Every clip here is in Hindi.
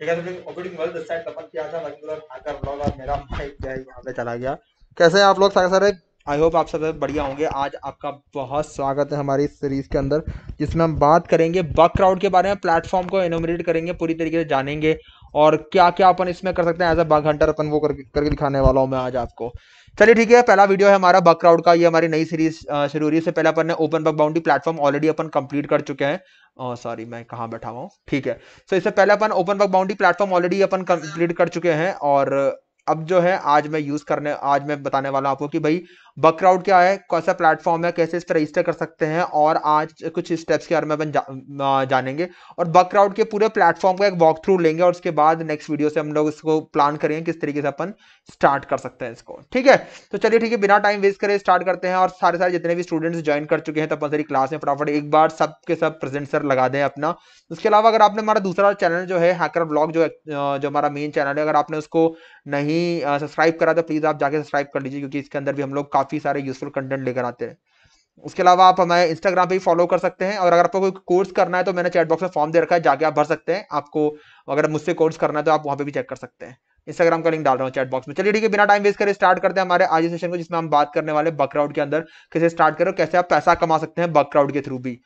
तो चला गया कैसे आप लोग सारे सारे आई होप आप सब बढ़िया होंगे आज आपका बहुत स्वागत है हमारी सीरीज़ के अंदर जिसमें हम बात करेंगे बक क्राउड के बारे में प्लेटफॉर्म को इनोमिनेट करेंगे पूरी तरीके से जानेंगे और क्या क्या अपन इसमें कर सकते हैं एज अ बाघ हंटर अपन वो करके करके दिखाने वाला हूँ मैं आज आपको चलिए ठीक है पहला वीडियो है हमारा बक क्राउड का ये हमारी नई सीरीज शुरू हो रही है पहले अपन open bug bounty platform already अपन कंप्लीट कर चुके हैं सॉरी मैं कहाँ बैठा हुआ ठीक है सो so, इससे पहले अपन open bug bounty platform already अपन कंप्लीट कर चुके हैं और अब जो है आज मैं यूज करने आज मैं बताने वाला आपको कि भाई बकराउट क्या है सा प्लेटफॉर्म है कैसे इस पर रजिस्टर कर सकते हैं और आज कुछ स्टेप्स के बारे में अपन जा, जानेंगे और बकराउट के पूरे प्लेटफॉर्म का एक वॉक थ्रू लेंगे और उसके बाद नेक्स्ट वीडियो से हम लोग इसको प्लान करेंगे किस तरीके से अपन स्टार्ट कर सकते हैं इसको ठीक है तो चलिए ठीक है बिना टाइम वेस्ट करें स्टार्ट करते हैं और सारे सारे जितने भी स्टूडेंट्स ज्वाइन कर चुके हैं तो अपन सारी क्लास में फटाफट एक बार सबके सब प्रेजेंट सर लगा दें अपना उसके अलावा अगर आपने हमारा दूसरा चैनल जो है हैकर ब्लॉग जो जो हमारा मेन चैनल है अगर आपने उसको नहीं सब्सक्राइब करा तो प्लीज़ आप जाके सब्सक्राइब कर लीजिए क्योंकि इसके अंदर भी हम लोग काफ़ी काफ़ी सारे यूजफुल कंटेंट लेकर आते हैं उसके अलावा आप हमें इंस्टाग्राम पे भी फॉलो कर सकते हैं और अगर आपको कोई कोर्स करना है तो मैंने चैट बॉक्स में फॉर्म दे रखा है जाके आप भर सकते हैं आपको अगर मुझसे कोर्स करना है तो आप वहाँ पे भी चेक कर सकते हैं इंस्टाग्राम का लिंक डाल रहा हूँ चैट बॉक्स में चलिए ठीक है बिना टाइम वेस्ट करें स्टार्ट करते हैं हमारे आज सेशन को जिसमें हम बात करने वाले बकराउड के अंदर कैसे स्टार्ट करो कैसे आप पैसा कमा सकते हैं बकराउड के थ्रू भी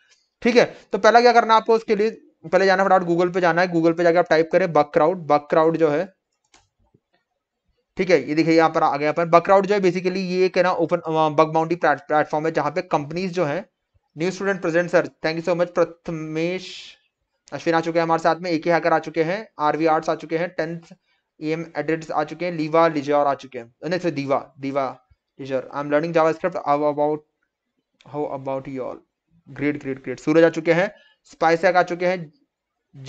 ठीक है तो पहला क्या करना है आपको उसके लिए पहले जाना फटाफट गूगल पे जाना है गूगल पे जाकर आप टाइप करें बक क्राउड बक क्राउड जो है ठीक है ये देखिए यहाँ पर आ गया अपन बकराउट जो है बेसिकली ये एक है ना ओपन बग बाउंडी प्लेटफॉर्म है जहाँ पे कंपनीज जो है new student present sir thank you so much Prathamesh Ashwin आ चुके हैं हमारे साथ में एके हैकर आ चुके हैं आरवी आर्ट्स आ चुके हैं टेंथ ई एम आ चुके हैं लीवा लिजर आ चुके हैं सर दीवा दीवा लिजर I am learning script about how about you all great great great Suraj आ चुके हैं स्पाइसैक आ चुके हैं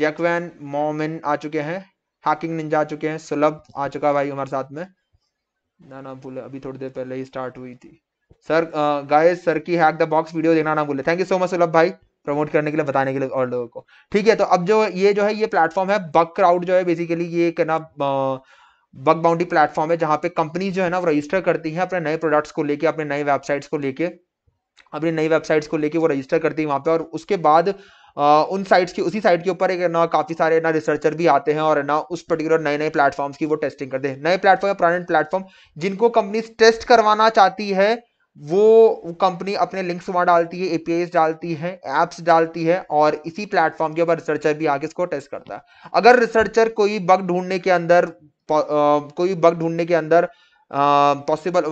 जैकवैन मोमिन आ चुके हैं हैकिंग निंजा आ चुके हैं सुलभ आ चुका है भाई हमारे साथ में ना ना भूले अभी थोड़ी देर पहले ही स्टार्ट हुई थी सर गाय सर की हैक द बॉक्स वीडियो देखना ना भूले थैंक यू सो मच सुलभ भाई प्रमोट करने के लिए बताने के लिए और लोगों को ठीक है तो अब जो ये जो है ये प्लेटफॉर्म है बग क्राउड जो है बेसिकली ये कहना बग बाउंड्री प्लेटफॉर्म है जहाँ पे कंपनी जो है ना वो रजिस्टर करती हैं अपने नए प्रोडक्ट्स को लेके अपने नए वेबसाइट्स को लेके अपनी नई वेबसाइट्स को लेके वो रजिस्टर करती है वहाँ पे और उसके बाद उन साइट्स की उसी साइट के ऊपर एक ना काफ़ी सारे ना रिसर्चर भी आते हैं और ना उस पर्टिकुलर नए नए प्लेटफॉर्म्स की वो टेस्टिंग करते हैं नए प्लेटफॉर्म या पुराने प्लेटफॉर्म जिनको कंपनी टेस्ट करवाना चाहती है वो कंपनी अपने लिंक्स वहां डालती है एपीआई डालती है एप्स डालती है और इसी प्लेटफॉर्म के ऊपर रिसर्चर भी आके इसको टेस्ट करता है अगर रिसर्चर कोई बग ढूंढने के अंदर कोई बग ढूंढने के अंदर पॉसिबल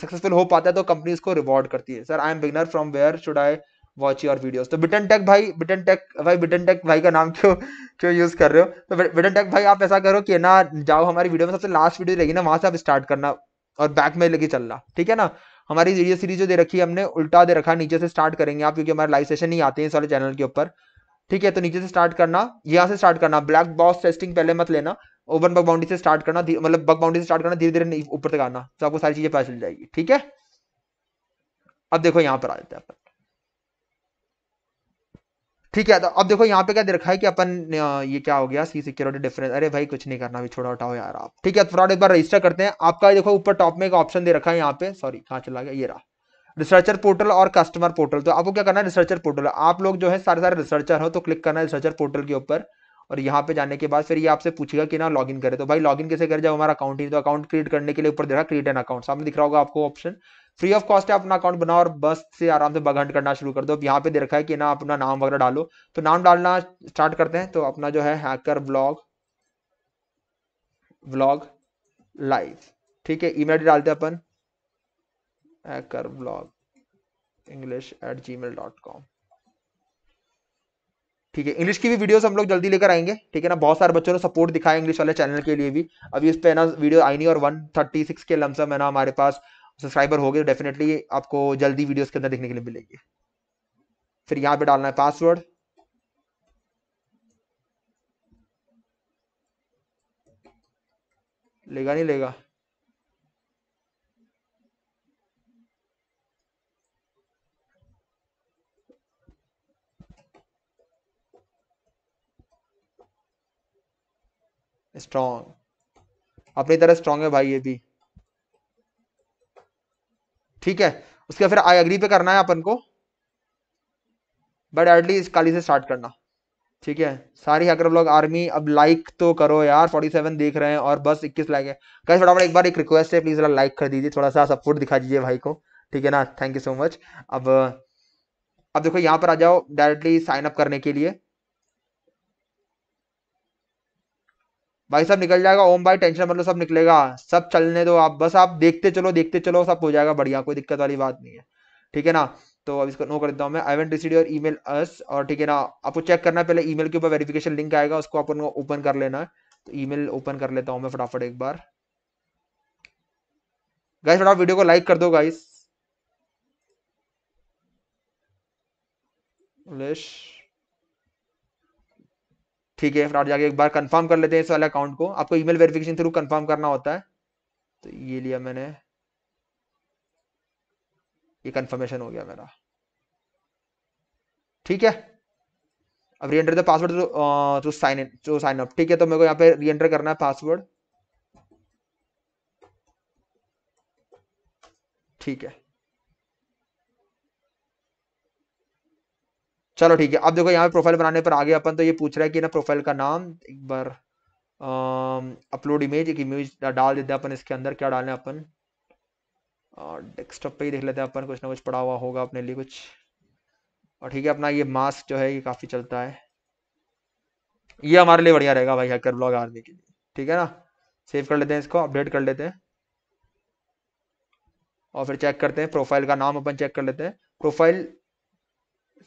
सक्सेसफुल हो पाता है तो कंपनी इसको रिवॉर्ड करती है sir I am beginner from where should I watch your videos तो बिटन टेक भाई बिटन टेक भाई बिटन टेक भाई का नाम क्यों क्यों यूज कर रहे हो तो बिटन टेक भाई आप ऐसा करो कि ना जाओ हमारी वीडियो में सबसे लास्ट वीडियो रहेगी ना वहां से आप स्टार्ट करना और बैक में लेके चलना ठीक है ना हमारी वीडियो सीरीज जो दे रखी है हमने उल्टा दे रखा नीचे से स्टार्ट करेंगे आप क्योंकि हमारे लाइव सेशन नहीं आते हैं सारे चैनल के ऊपर ठीक है तो नीचे से स्टार्ट करना यहाँ से स्टार्ट करना ब्लैक बॉक्स टेस्टिंग पहले मत लेना ओवन बग बाउंड्री से स्टार्ट करना मतलब बग बाउंड्री से स्टार्ट करना धीरे धीरे ऊपर तक आना तो आपको सारी चीजें पता चल जाएगी ठीक है अब देखो यहाँ पर आ जाते हैं ठीक है तो अब देखो यहाँ पे क्या दे रखा है कि अपन ये क्या हो गया सी सिक्योरिटी डिफरेंस अरे भाई कुछ नहीं करना भी छोड़ा हटाओ यार आप ठीक है तो फ्रॉड एक बार रजिस्टर करते हैं आपका देखो ऊपर टॉप में एक ऑप्शन दे रखा है यहाँ पे सॉरी कहाँ चला गया ये रहा रिसर्चर पोर्टल और कस्टमर पोर्टल तो आपको क्या करना है रिसर्चर पोर्टल आप लोग जो है सारे सारे रिसर्चर हो तो क्लिक करना है रिसर्चर पोर्टल के ऊपर और यहाँ पे जाने के बाद फिर ये आपसे पूछेगा कि ना लॉगिन करे तो भाई लॉगिन कैसे करें जब हमारा अकाउंट ही तो अकाउंट क्रिएट करने के लिए ऊपर दे रहा क्रिएट एन अकाउंट सामने दिख रहा होगा आपको ऑप्शन फ्री ऑफ कॉस्ट है अपना अकाउंट बनाओ और बस से आराम से बघंट करना शुरू कर दो अब यहाँ पे दे रखा है कि ना अपना नाम वगैरह डालो तो नाम डालना स्टार्ट करते हैं तो अपना जो है हैकर ब्लॉग ब्लॉग लाइव ठीक है ईमेल डालते हैं अपन hacker blog English at gmail dot com ठीक है इंग्लिश की भी वीडियोस हम लोग जल्दी लेकर आएंगे ठीक है ना बहुत सारे बच्चों ने सपोर्ट दिखाया इंग्लिश वाले चैनल के लिए भी अभी इस पे ना वीडियो आई नहीं और 136 के लमसम है ना हमारे पास सब्सक्राइबर हो गए डेफिनेटली तो आपको जल्दी वीडियोस के अंदर देखने के लिए मिलेंगे फिर यहाँ पे डालना है पासवर्ड लेगा नहीं लेगा स्ट्रॉन्ग अपनी तरह स्ट्रॉन्ग है भाई ये भी ठीक है उसके फिर आई एग्री पे करना है अपन को बट एटलीस्ट काली से स्टार्ट करना ठीक है सारी हैकर ब्लॉग आर्मी अब लाइक तो करो यार 47 देख रहे हैं और बस 21 लाइक है कहीं फटाफट एक बार एक रिक्वेस्ट है प्लीज़ लाइक कर दीजिए थोड़ा सा सपोर्ट दिखा दीजिए भाई को ठीक है ना थैंक यू सो मच अब अब देखो यहाँ पर आ जाओ डायरेक्टली साइन अप करने के लिए भाई सब निकल जाएगा ओम भाई टेंशन मतलब सब निकलेगा सब चलने दो आप बस आप देखते चलो देखते चलो सब हो जाएगा बढ़िया कोई दिक्कत वाली बात नहीं है ठीक है ना तो अब इसको नो कर देता हूँ मैं आई वेंट रिसीड और ईमेल अस और ठीक है ना आपको चेक करना है पहले ईमेल के ऊपर वेरिफिकेशन लिंक आएगा उसको अपन ओपन कर लेना है तो ईमेल ओपन कर लेता हूँ मैं फटाफट एक बार गाइस फटाफट वीडियो को लाइक कर दो गाइस ठीक है फ्रॉड जाके एक बार कंफर्म कर लेते हैं इस वाले अकाउंट को आपको ईमेल वेरिफिकेशन थ्रू कंफर्म करना होता है तो ये लिया मैंने ये कंफर्मेशन हो गया मेरा ठीक है अब reenter the password to sign in to sign up ठीक है तो मेरे को यहाँ पे रीएंटर करना है पासवर्ड ठीक है चलो ठीक है अब देखो यहाँ पे प्रोफाइल बनाने पर आगे अपन तो ये पूछ रहा है कि ना प्रोफाइल का नाम एक बार अपलोड इमेज एक इमेज डाल देते हैं अपन इसके अंदर क्या डालें अपन डेस्कटॉप पे ही देख लेते हैं अपन कुछ ना कुछ पड़ा हुआ होगा अपने लिए कुछ और ठीक है अपना ये मास्क जो है ये काफ़ी चलता है ये हमारे लिए बढ़िया रहेगा भाई हैकर ब्लॉग आने के लिए ठीक है ना सेव कर लेते हैं इसको अपडेट कर लेते हैं और फिर चेक करते हैं प्रोफाइल का नाम अपन चेक कर लेते हैं profile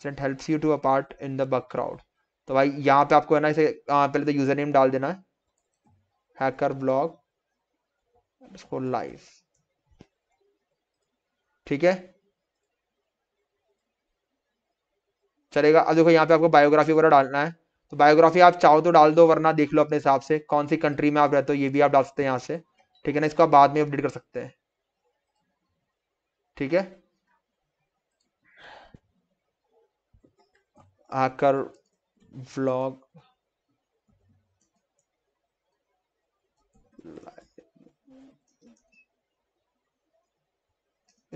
it helps you to a part in the Bugcrowd तो भाई यहाँ पे आपको है ना इसे आ, पहले तो यूजर नेम डाल देना है हैकर ब्लॉग इसको लाइव ठीक है चलेगा अब देखो यहाँ पे आपको बायोग्राफी वगैरह डालना है तो बायोग्राफी आप चाहो तो डाल दो वरना देख लो अपने हिसाब से कौन सी कंट्री में आप रहते हो ये भी आप डाल सकते हैं यहाँ से ठीक है ना इसको आप बाद में अपडेट कर सकते हैं ठीक है आकर vlog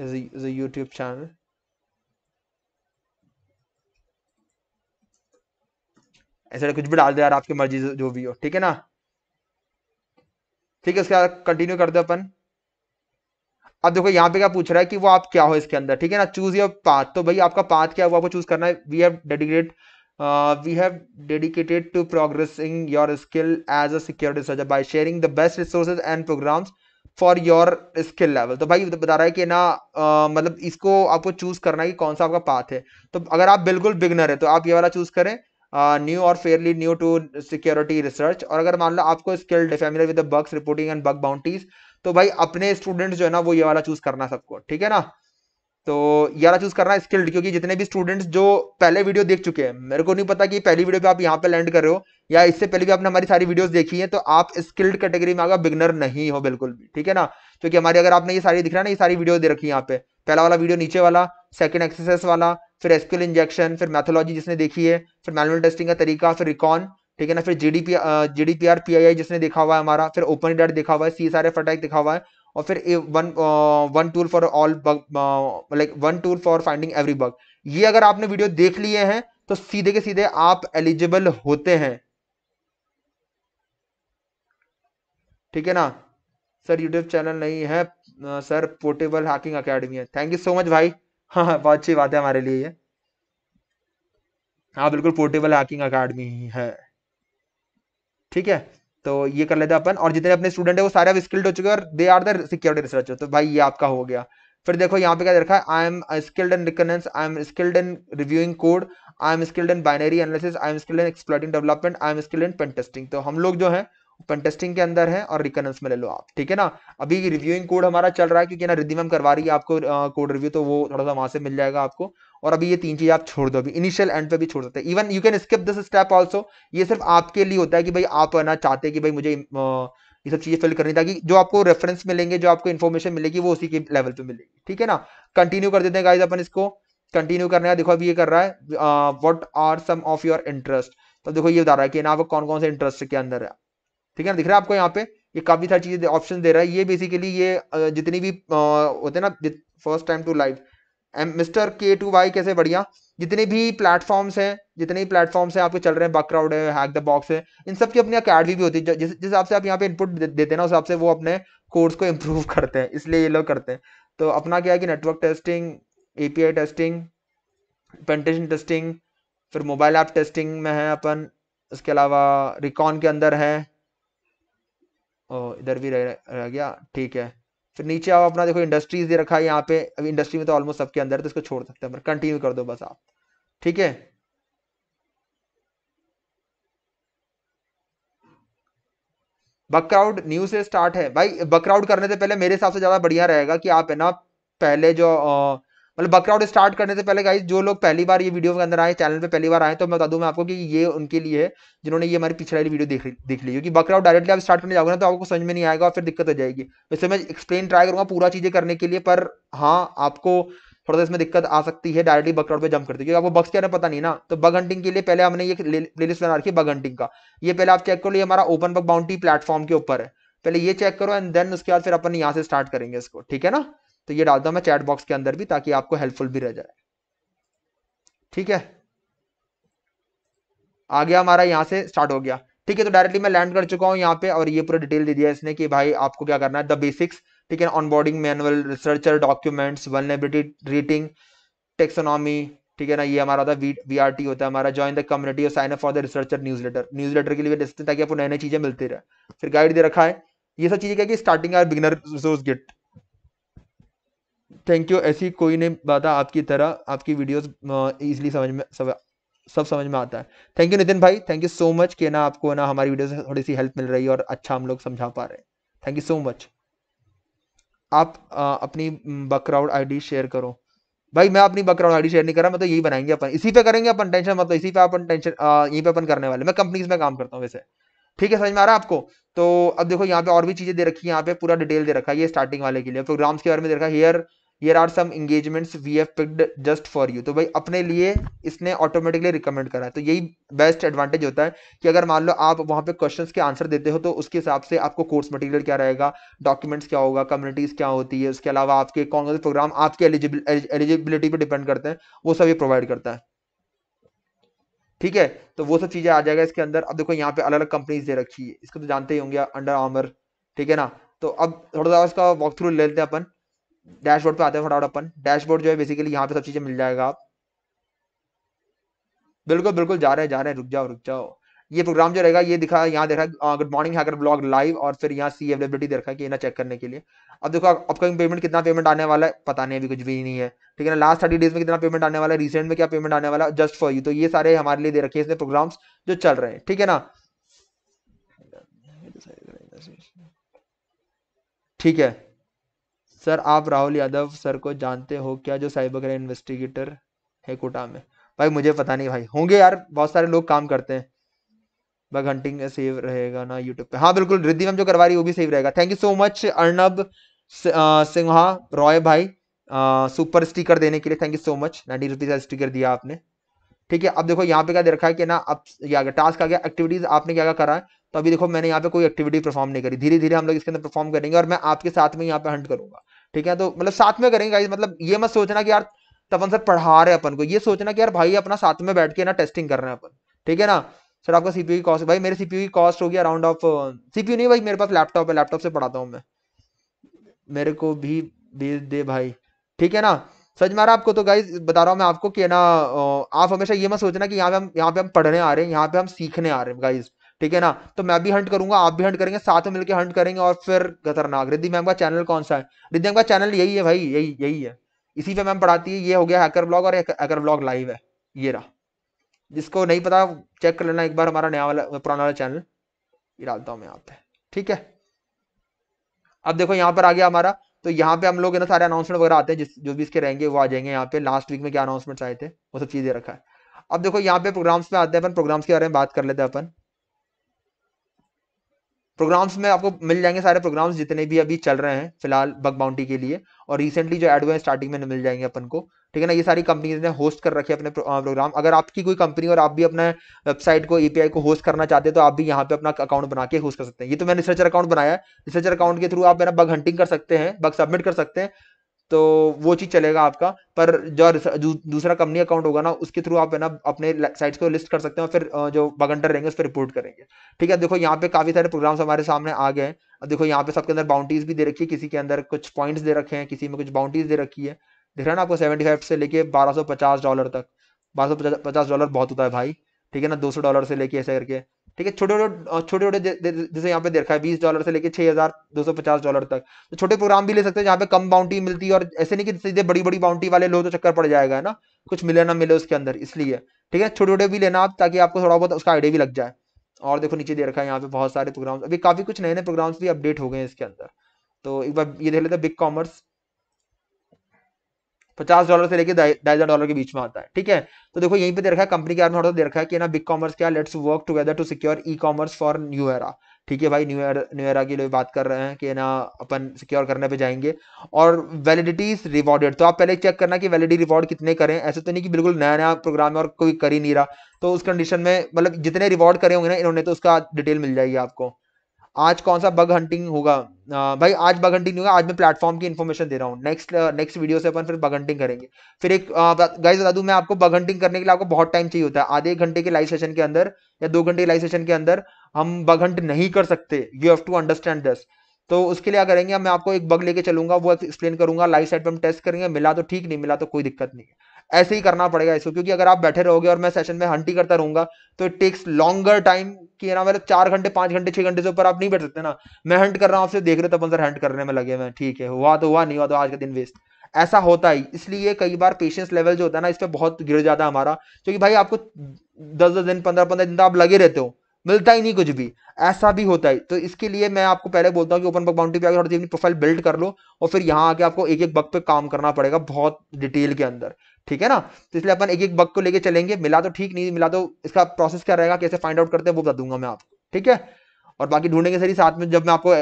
is a, is a YouTube channel. ऐसा कुछ भी डाल दे यार आपकी मर्जी जो भी हो ठीक है ना ठीक है उसके बाद कंटिन्यू कर दो अपन अब देखो यहाँ पे क्या पूछ रहा है कि वो आप क्या हो इसके अंदर ठीक है ना चूज योर पाथ तो भाई आपका पाथ क्या हुआ आपको चूज करना है we have dedicate we have dedicated to progressing your skill as a security searcher by sharing the best resources and programs for your skill level तो भाई बता रहा है कि ना आ, uh, मतलब इसको आपको चूज करना है कि कौन सा आपका पाथ है तो अगर आप बिल्कुल बिगनर है तो आप ये वाला चूज करें न्यू और fairly new to security research और अगर मान लो आपको skill the familiar with bugs reporting and bug boundaries तो भाई अपने स्टूडेंट जो है ना वो ये वाला चूज करना सबको ठीक है ना तो ये वाला चूज करना स्किल्ड क्योंकि जितने भी स्टूडेंट्स जो पहले वीडियो देख चुके हैं मेरे को नहीं पता कि पहली वीडियो पे आप यहाँ पे लैंड कर रहे हो या इससे पहले भी आपने हमारी सारी वीडियोस देखी है तो आप स्किल्ड कैटेगरी में आगे बिगनर नहीं हो बिल्कुल भी ठीक है ना क्योंकि हमारी अगर आपने ये सारी दिख रहा है ना ये सारी वीडियो दे रखी है यहाँ पे पहला वाला वीडियो नीचे वाला सेकंड एक्सरसाइज वाला फिर एसक्यूल इंजेक्शन फिर मैथोलॉजी जिसने देखी है फिर मैनुअल टेस्टिंग का तरीका फिर रिकॉन ठीक है ना फिर जी डी पी आई आई जिसने देखा हुआ है हमारा फिर ओपन डेट दिखा हुआ है C S R F attack हुआ है और फिर one one tool for all bug like one tool for finding every bug ये अगर आपने वीडियो देख लिए हैं तो सीधे के सीधे आप एलिजिबल होते हैं ठीक है ना सर यूट्यूब चैनल नहीं है सर पोर्टेबल हैकिंग अकेडमी है थैंक यू सो मच भाई हाँ, हाँ बहुत अच्छी बात है हमारे लिए ये हाँ बिल्कुल पोर्टेबल हैकिंग अकेडमी है ठीक है तो ये कर लेते अपन और जितने अपने स्टूडेंट है वो सारे स्किल्ड हो चुके और they are the security researcher तो भाई ये आपका हो गया फिर देखो यहाँ पे क्या देखा है I am skilled in reconnaissance I am skilled in reviewing code I am skilled in binary analysis I am skilled in exploiting development I am skilled in pen testing तो हम लोग जो है पेन टेस्टिंग के अंदर है और रिकनेंस में ले लो आप ठीक है ना अभी रिव्यूइंग कोड हमारा चल रहा है क्योंकि ना रिदिम करवा रही है आपको कोड रिव्यू तो वो थोड़ा सा वहां से मिल जाएगा आपको और अभी ये तीन चीज़ आप छोड़ दो अभी इनिशियल एंड पे भी छोड़ सकते हैं even you can skip this step also ये सिर्फ आपके लिए होता है कि भाई आप ना चाहते कि भाई मुझे ये सब चीज़ें फिल करनी ताकि जो आपको रेफरेंस मिलेंगे जो आपको इन्फॉर्मेशन मिलेगी वो उसी के लेवल पे मिलेगी ठीक है ना कंटिन्यू कर देते हैं गाइज अपन इसको कंटिन्यू करने का देखो अभी ये कर रहा है what are some of your interest तो देखो ये बता रहा है कि ना आपको कौन कौन से इंटरेस्ट के अंदर है ठीक है ना दिख रहा है आपको यहाँ पे ये काफी सारी चीजें ऑप्शन दे रहा है ये बेसिकली ये जितनी भी होते हैं ना first time to life M mister K to Y कैसे बढ़िया जितने भी प्लेटफॉर्म्स हैं जितने भी प्लेटफॉर्म्स हैं आपके चल रहे हैं क्राउड है हैक द बॉक्स है इन सब की अपनी अकेडमी भी होती है जिस जिस हिसाब से आप यहाँ पे इनपुट देते हैं ना उस हिसाब से वो अपने कोर्स को इम्प्रूव करते हैं इसलिए ये लोग करते हैं तो अपना क्या है कि network testing API testing penetration testing फिर मोबाइल ऐप टेस्टिंग में है अपन उसके अलावा रिकॉन के अंदर है ओ इधर भी रह, रह गया ठीक है फिर नीचे आप अपना देखो इंडस्ट्रीज दे रखा है यहाँ पे अभी इंडस्ट्री में तो ऑलमोस्ट सबके अंदर है तो इसको छोड़ सकते हैं कंटिन्यू कर दो बस आप ठीक है बकराउड न्यू से स्टार्ट है भाई बकराउड करने से पहले मेरे हिसाब से ज्यादा बढ़िया रहेगा कि आप है ना पहले जो आ, मतलब बकराउट स्टार्ट करने से पहले गाइज जो लोग पहली बार ये वीडियो के अंदर आए चैनल पे पहली बार आए तो मैं बता दूं मैं आपको कि ये उनके लिए है जिन्होंने ये हमारी पिछड़ी वीडियो देख देख ली क्योंकि बकराउट डायरेक्टली आप स्टार्ट करने जाओगे ना तो आपको समझ में नहीं आएगा और फिर दिक्कत हो जाएगी वैसे मैं एक्सप्लेन ट्राई करूंगा पूरा चीज़ें करने के लिए पर हाँ आपको थोड़ा सा इसमें दिक्कत आ सकती है डायरेक्टली बकराउट जम जंप करते क्योंकि आपको के क्या पता नहीं ना तो बग हंटिंग के लिए पहले हमने ये प्ले लिस्ट बना रखी है बग हंटिंग का ये पहले आप चेक करो ये हमारा ओपन बग बाउंड्री प्लेटफॉर्म के ऊपर है पहले ये चेक करो एंड देन उसके बाद फिर अपन यहाँ से स्टार्ट करेंगे इसको ठीक है ना तो ये डालता हूँ मैं चैट बॉक्स के अंदर भी ताकि आपको हेल्पफुल भी रह जाए ठीक है आ गया हमारा यहाँ से स्टार्ट हो गया ठीक है तो डायरेक्टली मैं लैंड कर चुका हूं यहाँ पे और ये पूरा डिटेल दे दिया इसने कि भाई आपको क्या करना है द बेसिक्स ठीक है onboarding manual researcher documents vulnerability rating taxonomy ठीक है ना ये हमारा था वी आर टी होता है हमारा ज्वाइन द कम्युनिटी और sign up for the researcher newsletter newsletter के लिए ताकि आपको नई नई चीजें मिलती रहे फिर गाइड दे रखा है ये सब चीजें क्या कि starting are beginner resource git thank you ऐसी कोई नहीं बात आपकी तरह आपकी वीडियोस इजीली समझ में सब सब समझ में आता है थैंक यू नितिन भाई थैंक यू सो मच कि ना आपको ना हमारी वीडियो से थोड़ी सी हेल्प मिल रही है और अच्छा हम लोग समझा पा रहे हैं थैंक यू सो मच आप आ, अपनी बकराउड आईडी शेयर करो भाई मैं अपनी बकराउड आईडी शेयर नहीं कर रहा मतलब यही बनाएंगे अपन इसी पे करेंगे अपन टेंशन मतलब इसी पे अपन टेंशन यहीं पे अपन करने वाले मैं कंपनीज में काम करता हूँ वैसे ठीक है समझ में आ रहा है आपको तो अब देखो यहाँ पे और भी चीजें दे रखी है यहाँ पे पूरा डिटेल दे रखा है ये स्टार्टिंग वाले के लिए प्रोग्राम्स के बारे में दे रखा है here you are some engagements we have picked just for you तो भाई अपने लिए इसने ऑटोमेटिकली रिकमेंड करा है तो यही बेस्ट एडवांटेज होता है कि अगर मान लो आप वहाँ पे क्वेश्चंस के आंसर देते हो तो उसके हिसाब से आपको कोर्स मटेरियल क्या रहेगा डॉक्यूमेंट्स क्या होगा कम्युनिटीज़ क्या होती है उसके अलावा आपके कौन कौन से प्रोग्राम आपके एलिजिबिलिटी पर डिपेंड करते हैं वो सब ये प्रोवाइड करता है ठीक है तो वो सब चीज़ें आ जाएगा इसके अंदर अब देखो यहाँ पे अलग अलग कंपनीज दे रखी है इसको तो जानते ही होंगे अंडर आर्मर ठीक है ना तो अब थोड़ा सा उसका वॉक थ्रू ले लेते हैं अपन डैशबोर्ड पे आते हैं फटाफट अपन डैशबोर्ड जो है बेसिकली यहाँ पे सब चीजें मिल जाएगा आप बिल्कुल बिल्कुल जा रहे हैं जा रहे हैं रुक जाओ रुक जाओ ये प्रोग्राम जो रहेगा ये दिखा यहाँ देखा good morning hacker blog live और फिर यहाँ सी अवेलेबिलिटी देखा कि ना चेक करने के लिए अब देखो अपकमिंग पेमेंट कितना पेमेंट आने वाला है पता नहीं अभी कुछ भी नहीं है ठीक है ना लास्ट थर्टी डेज में कितना पेमेंट आने वाला है रिसेंट में क्या पेमेंट आने वाला है जस्ट फॉर यू तो ये सारे हमारे लिए दे रखे इसने प्रोग्राम्स जो चल रहे हैं ठीक है ना ठीक है सर आप राहुल यादव सर को जानते हो क्या जो साइबर क्राइम इन्वेस्टिगेटर है कोटा में भाई मुझे पता नहीं भाई होंगे यार बहुत सारे लोग काम करते हैं बग हंटिंग सेव रहेगा ना यूट्यूब पे हाँ बिल्कुल रिद्धि मैम जो करवा रही है वो भी सेव रहेगा thank you so much Arnab Sinha Roy भाई सुपर स्टिकर देने के लिए thank you so much ninety rupees का स्टिकर दिया आपने ठीक है अब देखो यहाँ पे क्या दे रखा है कि ना अब या टास्क आ गया एक्टिविटीज आपने क्या क्या करा है तो अभी देखो मैंने यहाँ पे कोई एक्टिविटी परफॉर्म नहीं करी धीरे धीरे हम लोग इसके अंदर परफॉर्म करेंगे और मैं आपके साथ में यहाँ पे हंट करूंगा ठीक है तो मतलब साथ में करेंगे गाइस मतलब ये मत सोचना कि यार तपन सर पढ़ा रहे अपन को ये सोचना कि यार भाई अपना साथ में बैठ के ना टेस्टिंग कर रहे हैं अपन ठीक है ना सर आपका सीपीयू की कॉस्ट भाई मेरे सीपीयू की कॉस्ट होगी अराउंड ऑफ सीपीयू नहीं भाई मेरे पास लैपटॉप है लैपटॉप से पढ़ाता हूँ मैं मेरे को भी भेज दे भाई ठीक है ना सच मारा आपको तो गाइज बता रहा हूँ मैं आपको कि ना आप हमेशा ये मत सोचना कि यहाँ पे हम यहाँ पे हम पढ़ने आ रहे हैं यहाँ पे हम सीखने आ रहे हैं गाइज ठीक है ना तो मैं भी हंट करूंगा आप भी हंट करेंगे साथ में मिलकर हंट करेंगे और फिर खतरनाक रिद्धि मैम का चैनल कौन सा है रिद्धि मैम का चैनल यही है भाई यही यही है इसी पे मैम पढ़ाती है ये हो गया हैकर ब्लॉग और हैकर ब्लॉग लाइव है ये रहा जिसको नहीं पता चेक कर लेना एक बार हमारा नया वाला पुराना वाला चैनल ये डालता हूँ मैं आप ठीक है अब देखो यहाँ पर आ गया हमारा तो यहाँ पे हम लोग ना सारे अनाउंसमेंट वगैरह आते हैं जिस जो भी इसके रहेंगे वो आ जाएंगे यहाँ पे लास्ट वीक में क्या अनाउंसमेंट्स आए थे वो सब चीज़ें रखा है अब देखो यहाँ पे प्रोग्राम्स में आते हैं अपन प्रोग्राम्स के बारे में बात कर लेते हैं अपन प्रोग्राम्स में आपको मिल जाएंगे सारे प्रोग्राम्स जितने भी अभी चल रहे हैं फिलहाल बग बाउंटी के लिए और रिसेंटली जो एडवांस स्टार्टिंग में मिल जाएंगे अपन को ठीक है ना ये सारी कंपनीज ने होस्ट कर रखे अपने प्रोग्राम अगर आपकी कोई कंपनी और आप भी अपने वेबसाइट को ईपीआई को होस्ट करना चाहते हैं तो आप भी यहाँ पे अपना अकाउंट बना के होस्ट कर सकते हैं ये तो मैंने रिसर्चर अकाउंट बनाया है रिसर्चर अकाउंट के थ्रू आप मेरा बग हंटिंग कर सकते हैं बग सबमिट कर सकते हैं तो वो चीज़ चलेगा आपका पर जो दूसरा कंपनी अकाउंट होगा ना उसके थ्रू आप है ना अपने साइट्स को लिस्ट कर सकते हैं और फिर जो बगंडर रहेंगे उस पर रिपोर्ट करेंगे ठीक है देखो यहाँ पे काफ़ी सारे प्रोग्राम्स हमारे सामने आ गए देखो यहाँ पे सबके अंदर बाउंड्रीज भी दे रखी है किसी के अंदर कुछ पॉइंट्स दे रखे हैं किसी में कुछ बाउंड्रीज दे रखी है दिख रहा है ना आपको सेवेंटी फाइव से लेके बारह सौ पचास डॉलर तक बारह सौ पचास डॉलर बहुत होता है भाई ठीक है ना दो सौ डॉलर से लेके ऐसे करके ठीक है छोटे छोटे छोटे छोटे जैसे यहाँ पे देखा है बीस डॉलर से लेकर छह हजार दो सौ पचास डॉलर तक तो छोटे प्रोग्राम भी ले सकते हैं जहाँ पे कम बाउंटी मिलती है और ऐसे नहीं कि सीधे बड़ी बड़ी बाउंटी वाले लो तो चक्कर पड़ जाएगा ना कुछ मिले ना मिले उसके अंदर इसलिए ठीक है छोटे छोटे भी लेना आप ताकि आपको थोड़ा बहुत उसका आइडिया भी लग जाए और देखो नीचे दे रखा है यहाँ पे बहुत सारे प्रोग्राम अभी काफी कुछ नए नए प्रोग्राम्स भी अपडेट हो गए हैं इसके अंदर तो एक बार ये देख लेते हैं बिग कॉमर्स पचास डॉलर से लेकर ढाई हजार डॉलर के बीच में आता है ठीक है तो देखो यहीं पे दे रखा है कंपनी के आर्म ऑर्डर दे रखा है कि ना बिग कॉमर्स क्या let's work together to secure ecommerce for new era ठीक है भाई न्यू न्यू एरा की बात कर रहे हैं कि ना अपन सिक्योर करने पे जाएंगे और वैलिडिटी इज रिवॉर्डेड तो आप पहले चेक करना कि वैलिडी रिवॉर्ड कितने करें ऐसे तो नहीं कि बिल्कुल नया नया प्रोग्राम है और कोई कर ही नहीं रहा तो उस कंडीशन में मतलब जितने रिवॉर्ड करे होंगे ना इन्होंने तो उसका डिटेल मिल जाएगी आपको आज कौन सा बग हंटिंग होगा भाई आज बग हंटिंग नहीं होगा आज मैं प्लेटफॉर्म की इन्फॉर्मेशन दे रहा हूँ नेक्स्ट नेक्स्ट वीडियो से अपन फिर बग हंटिंग करेंगे फिर एक गाइस बता दू मैं आपको बग हंटिंग करने के लिए आपको बहुत टाइम चाहिए होता है आधे एक घंटे के लाइव सेशन के अंदर या दो घंटे के लाइव सेशन के अंदर हम बग हंट नहीं कर सकते you have to understand this तो उसके लिए करेंगे मैं आपको एक बग लेके चलूंगा वो एक्सप्लेन करूंगा लाइव साइड पर हम टेस्ट करेंगे मिला तो ठीक नहीं मिला तो कोई दिक्कत नहीं है ऐसे ही करना पड़ेगा इसको क्योंकि अगर आप बैठे रहोगे और मैं सेशन में हंट ही करता रहूंगा तो इट टेक्स लॉन्गर टाइम कि ना मतलब चार घंटे पांच घंटे छह घंटे से ऊपर आप नहीं बैठ सकते ना मैं हंट कर रहा हूँ आपसे देख रहे हो तब सर हंट करने में लगे मैं ठीक है हुआ तो हुआ नहीं हुआ तो आज का दिन वेस्ट ऐसा होता ही इसलिए कई बार पेशेंस लेवल जो होता है ना इस पर बहुत गिर जाता है हमारा क्योंकि भाई आपको दस दस दिन पंद्रह पंद्रह दिन तो आप लगे रहते हो मिलता ही नहीं कुछ भी ऐसा भी होता है तो इसके लिए मैं आपको पहले बोलता हूँ कि ओपन बक बाउंड्री पे आकर थोड़ी सी अपनी प्रोफाइल बिल्ड कर लो और फिर यहाँ आके आपको एक एक बक पे काम करना पड़ेगा बहुत डिटेल के अंदर ठीक है ना तो इसलिए अपन एक एक बग को लेके चलेंगे मिला तो ठीक नहीं मिला तो इसका प्रोसेस क्या रहेगा कैसे फाइंड आउट करते हैं वो बता दूंगा मैं आपको ठीक है और बाकी ढूंढेंगे सर साथ में जब मैं आपको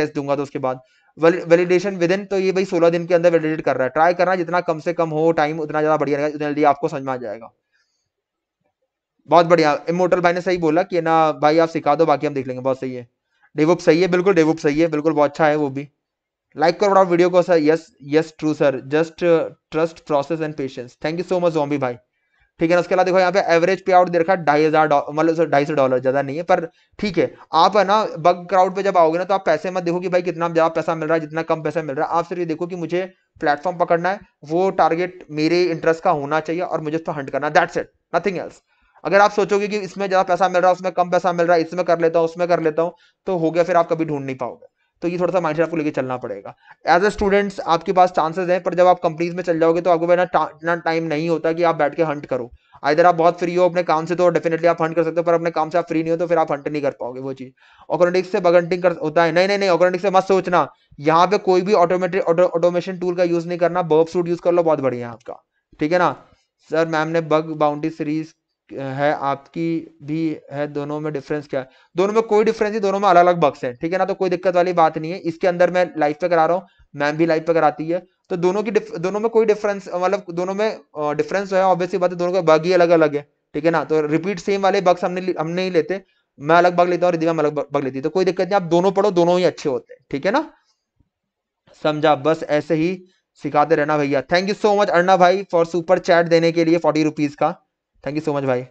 टेस्ट दूंगा तो उसके बाद वैलिडेशन विद इन तो ये भाई सोलह दिन के अंदर वैलिडेट कर रहा है ट्राई करना जितना कम से कम हो टाइम उतना ज्यादा बढ़िया रहेगा उतना जल्दी आपको समझ में आ जाएगा बहुत बढ़िया इमोटल भाई ने सही बोला कि ना भाई आप सिखा दो बाकी हम देख लेंगे बहुत सही है डेवुप सही है बिल्कुल डेवुप सही है बिल्कुल बहुत अच्छा है वो भी लाइक करो बड़ा वीडियो को sir yes yes true sir just trust process and patience thank you so much zombie भाई ठीक है ना उसके अलावा देखो यहाँ पे एवरेज पे आउट देखा ढाई हज़ार मतलब सर ढाई सौ डॉलर ज़्यादा नहीं है पर ठीक है आप है ना बग क्राउड पे जब आओगे ना तो आप पैसे मत देखो कि भाई कितना ज़्यादा पैसा मिल रहा है जितना कम पैसा मिल रहा है आप सिर्फ ये देखो कि मुझे प्लेटफॉर्म पकड़ना है वो टारगेट मेरे इंटरेस्ट का होना चाहिए और मुझे उसको हंट करना दैट्स इट नथिंग एल्स अगर आप सोचोगे कि इसमें ज़्यादा पैसा मिल रहा है उसमें कम पैसा मिल रहा है इसमें कर लेता हूँ उसमें कर लेता हूँ तो हो गया फिर आप कभी ढूंढ नहीं पाओगे तो ये थोड़ा सा माइंड आपको लेके चलना पड़ेगा एज अ स्टूडेंट्स आपके पास चांसेस हैं पर जब आप कंपनीज में चल जाओगे तो आपको ना इतना टाइम नहीं होता कि आप बैठ के हंट करो इधर आप बहुत फ्री हो अपने काम से तो डेफिनेटली आप हंट कर सकते हो पर अपने काम से आप फ्री नहीं हो तो फिर आप हंट नहीं कर पाओगे वो चीज ऑटोमेटिक्स से बगंटिंग कर होता है नहीं नहीं नहीं ऑटोमेटिक से मत सोचना यहाँ पे कोई भी ऑटोमेटिक ऑटोमेशन टूल का यूज नहीं करना बर्ब सूट यूज कर लो बहुत बढ़िया है आपका ठीक है ना सर मैम ने बग बाउंड्री सीरीज है आपकी भी है दोनों में डिफरेंस क्या है दोनों में कोई डिफरेंस नहीं दोनों में अलग अलग बक्स हैं ठीक है ना तो कोई दिक्कत वाली बात नहीं है इसके अंदर मैं लाइव पे करा रहा हूँ मैम भी लाइव पे कराती है तो दोनों की दोनों में कोई डिफरेंस मतलब दोनों में डिफरेंस है ऑब्वियसली बात है दोनों के बग ही अलग अलग है ठीक है ना तो रिपीट सेम वाले बग्स हमने हम नहीं लेते मैं अलग बग लेता हूँ और अलग बग लेती है तो कोई दिक्कत नहीं आप दोनों पढ़ो दोनों ही अच्छे होते हैं ठीक है ना समझा बस ऐसे ही सिखाते रहना भैया thank you so much Arna भाई फॉर सुपर चैट देने के लिए फोर्टी रुपीज का थैंक यू सो मच भाई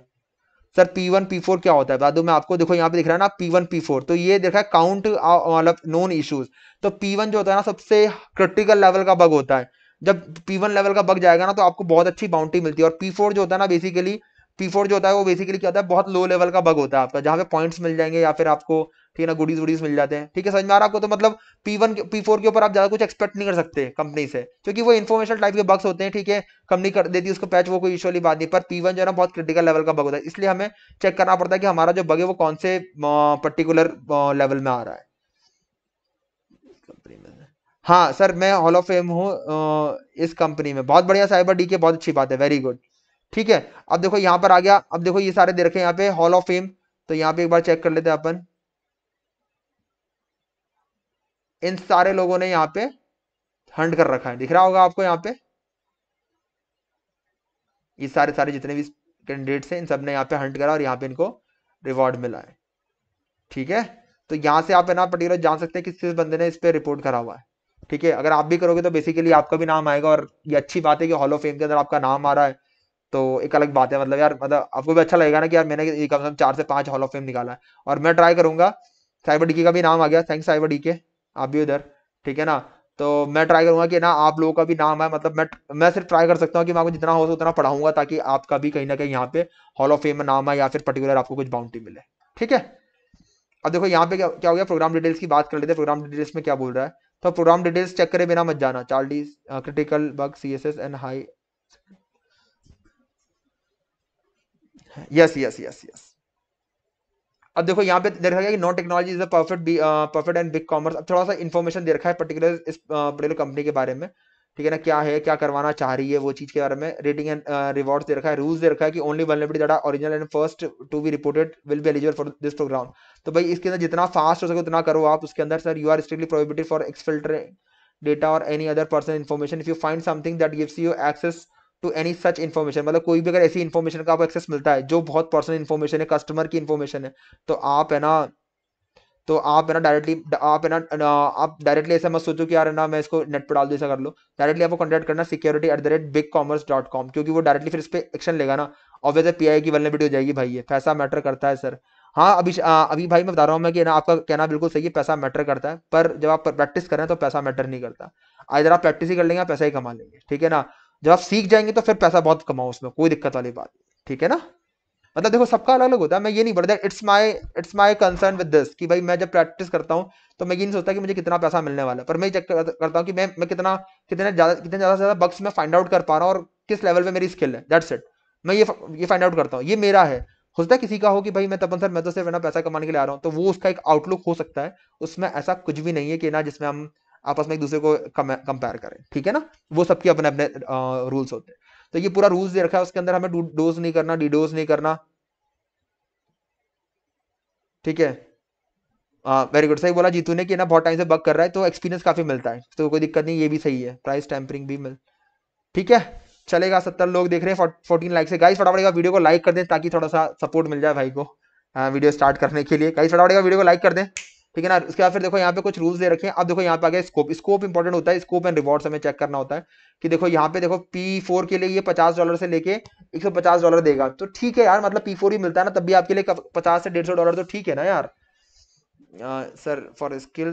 sir P one P four क्या होता है बता दो मैं आपको देखो यहाँ पे दिख रहा है ना पी वन पी फोर तो ये देखा है काउंट मतलब नोन इश्यूज तो पी वन जो होता है ना सबसे क्रिटिकल लेवल का बग होता है जब पी वन लेवल का बग जाएगा ना तो आपको बहुत अच्छी बाउंड्री मिलती है और पी फोर जो होता है ना बेसिकली पी फोर जो होता है वो बेसिकली क्या होता है बहुत लो लेवल का बग होता है आपका जहाँ पे पॉइंट्स मिल जाएंगे या फिर आपको ठीक है ना गुडीज वुडीज मिल जाते हैं ठीक है समझ में आ रहा आपको तो मतलब पी वन पी फोर के ऊपर आप ज्यादा कुछ एक्सपेक्ट नहीं कर सकते कंपनी से क्योंकि वो इन्फॉर्मेशन टाइप के बग्स होते हैं ठीक है कंपनी कर देती है उसको पैच वो कोई इशू बात नहीं पर पी वन जो है ना बहुत क्रिटिकल लेवल का बग होता है इसलिए हमें चेक करना पड़ता है कि हमारा जो बग है वो कौन से पर्टिकुलर लेवल में आ रहा है हाँ सर मैं हॉल ऑफ फेम हूँ इस कंपनी में बहुत बढ़िया साइबर डी के बहुत अच्छी बात है वेरी गुड ठीक है अब देखो यहाँ पर आ गया अब देखो ये सारे दे रखे यहाँ पे हॉल ऑफ फेम तो यहाँ पे एक बार चेक कर लेते हैं अपन इन सारे लोगों ने यहाँ पे हंड कर रखा है दिख रहा होगा आपको यहाँ पे ये सारे सारे जितने भी कैंडिडेट्स हैं इन सब ने यहाँ पे हंट करा और यहाँ पे इनको रिवॉर्ड मिला है ठीक है तो यहाँ से आप है ना पर्टिकुलर जान सकते हैं किस किस बंदे ने इस पर रिपोर्ट करा हुआ है ठीक है अगर आप भी करोगे तो बेसिकली आपका भी नाम आएगा और ये अच्छी बात है कि हॉल ऑफ फेम के अंदर आपका नाम आ रहा है तो एक अलग बात है मतलब यार मतलब आपको भी अच्छा लगेगा ना कि यार मैंने कम से कम चार से पांच हॉल ऑफ फेम निकाला है और मैं ट्राई करूंगा साइबर डी का भी नाम आ गया थैंक्स साइबर डी आप भी उधर ठीक है ना तो मैं ट्राई करूंगा कि ना आप लोगों का भी नाम है मतलब मैं मैं सिर्फ ट्राई कर सकता हूँ कि मैं आपको जितना हो सके उतना पढ़ाऊंगा ताकि आपका भी कहीं ना कहीं यहाँ पे हॉल ऑफ फेम में नाम है या फिर पर्टिकुलर आपको कुछ बाउंड्री मिले ठीक है अब देखो यहाँ पे क्या क्या हो गया प्रोग्राम डिटेल्स की बात कर लेते प्रोग्राम डिटेल्स में क्या बोल रहा है तो प्रोग्राम डिटेल्स चेक करे बिना मत जाना Charles critical bug C S S and high yes yes yes yes अब देखो यहाँ पे देखा गया कि known technology is a perfect perfect and BigCommerce अब थोड़ा सा इन्फॉर्मेशन दे रखा है पर्टिकुलर इस पर्टिकुलर uh, कंपनी के बारे में ठीक है ना क्या है क्या करवाना चाह रही है वो चीज़ के बारे में रेटिंग एंड रिवॉर्ड्स दे रखा है रूल्स दे रखा है कि only vulnerability data original and first to be reported will be eligible for this program तो भाई इसके अंदर जितना फास्ट हो सके उतना करो आप उसके अंदर sir you are strictly prohibited for exfiltrate data और any other person information if you find something that gives you access to any such information मतलब कोई भी अगर ऐसी इन्फॉर्मेशन का आपको एक्सेस मिलता है जो बहुत पर्सनल इन्फॉर्मेशन है कस्टमर की इन्फॉर्मेशन है तो आप है ना तो आप है ना डायरेक्टली आप है ना आप डायरेक्टली ऐसा मत सोचो कि यार ना मैं इसको नेट पर डाल दूँ ऐसा कर लो डायरेक्टली आपको कॉन्टैक्ट करना security at the rate BigCommerce dot com क्योंकि वो डायरेक्टली फिर इस पर एक्शन लेगा ना ऑब्वियस पी आई की वेलनेबिलिटी हो जाएगी भाई ये पैसा मैटर करता है सर हाँ अभी आ, अभी भाई मैं बता रहा हूँ मैं कि ना आपका कहना बिल्कुल सही है पैसा मैटर करता है पर जब आप प्रैक्टिस करें तो पैसा मैटर नहीं करता इधर आप प्रैक्टिस ही कर लेंगे पैसा ही कमा लेंगे ठीक है ना जब आप सीख जाएंगे तो फिर पैसा बहुत कमाओ उसमें कोई दिक्कत वाली बात ठीक है ना मतलब देखो सबका अलग अलग होता है मैं ये नहीं बोलता it's my it's my concern with this कि भाई मैं जब प्रैक्टिस करता हूँ तो मैं ये नहीं सोचता कि मुझे कितना पैसा मिलने वाला है पर मैं चेक करता हूँ कि मैं मैं कितना कितने ज़्यादा कितने ज़्यादा से ज़्यादा बक्स मैं फाइंड आउट कर पा रहा हूँ और किस लेवल पे मेरी स्किल है दैट्स इट मैं ये ये फाइंड आउट करता हूँ ये मेरा है हो सकता है किसी का हो कि भाई मैं तपन सर मैं तो सिर्फ ना पैसा कमाने के लिए आ रहा हूँ तो वो उसका एक आउटलुक हो सकता है उसमें ऐसा कुछ भी नहीं है कि ना जिसमें हम आपस में एक दूसरे को कंपेयर करें ठीक है ना वो सबके अपने अपने रूल्स होते हैं तो ये पूरा रूल्स दे रखा है उसके अंदर हमें डोज नहीं करना डिडोज नहीं करना ठीक है वेरी गुड सही बोला जीतू ने कि ना बहुत टाइम से बग कर रहा है तो एक्सपीरियंस काफी मिलता है तो कोई दिक्कत नहीं ये भी सही है प्राइस टेम्परिंग भी मिल ठीक है चलेगा सत्तर लोग देख रहे हैं फोर्टीन लाइक से गाइस फटाफट का वीडियो को लाइक कर दें ताकि थोड़ा सा सपोर्ट मिल जाए भाई को आ, वीडियो स्टार्ट करने के लिए गाइस फटाफट का वीडियो को लाइक कर दें ठीक है ना उसके बाद फिर देखो यहाँ पे कुछ रूल्स दे रखे हैं अब देखो यहाँ पे आ गया स्कोप स्कोप इंपॉर्टेंट होता है स्कोप एंड रिवॉर्ड्स हमें चेक करना होता है कि देखो यहाँ पे देखो पी फोर के लिए ये पचास डॉलर से लेके एक सौ पचास डॉलर देगा तो ठीक है यार मतलब पी फोर ही मिलता है ना तब भी आपके लिए पचास से डेढ़ सौ डॉलर तो ठीक है ना यार sir for skill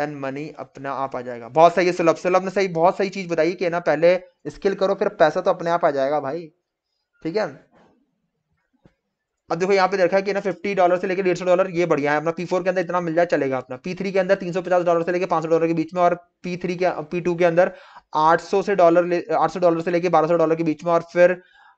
then money अपना आप आ जाएगा बहुत सही है सुलभ सुलभ ने सही बहुत सही चीज बताई कि ना पहले स्किल करो फिर पैसा तो अपने आप आ जाएगा भाई ठीक है अब देखो यहाँ पे देखा है कि ना फिफ्टी डॉलर से लेकर डेढ़ सौ डॉलर ये बढ़िया है अपना पी फोर के अंदर इतना मिल जाए चलेगा अपना पी थ्री के अंदर तीन सौ पचास डॉलर से लेकर पांच सौ डॉलर के बीच में और पी थ्री के पी टू के अंदर आठ सौ से डॉलर आठ सौ डॉलर से लेकर बारह सौ डॉलर के बीच में और फिर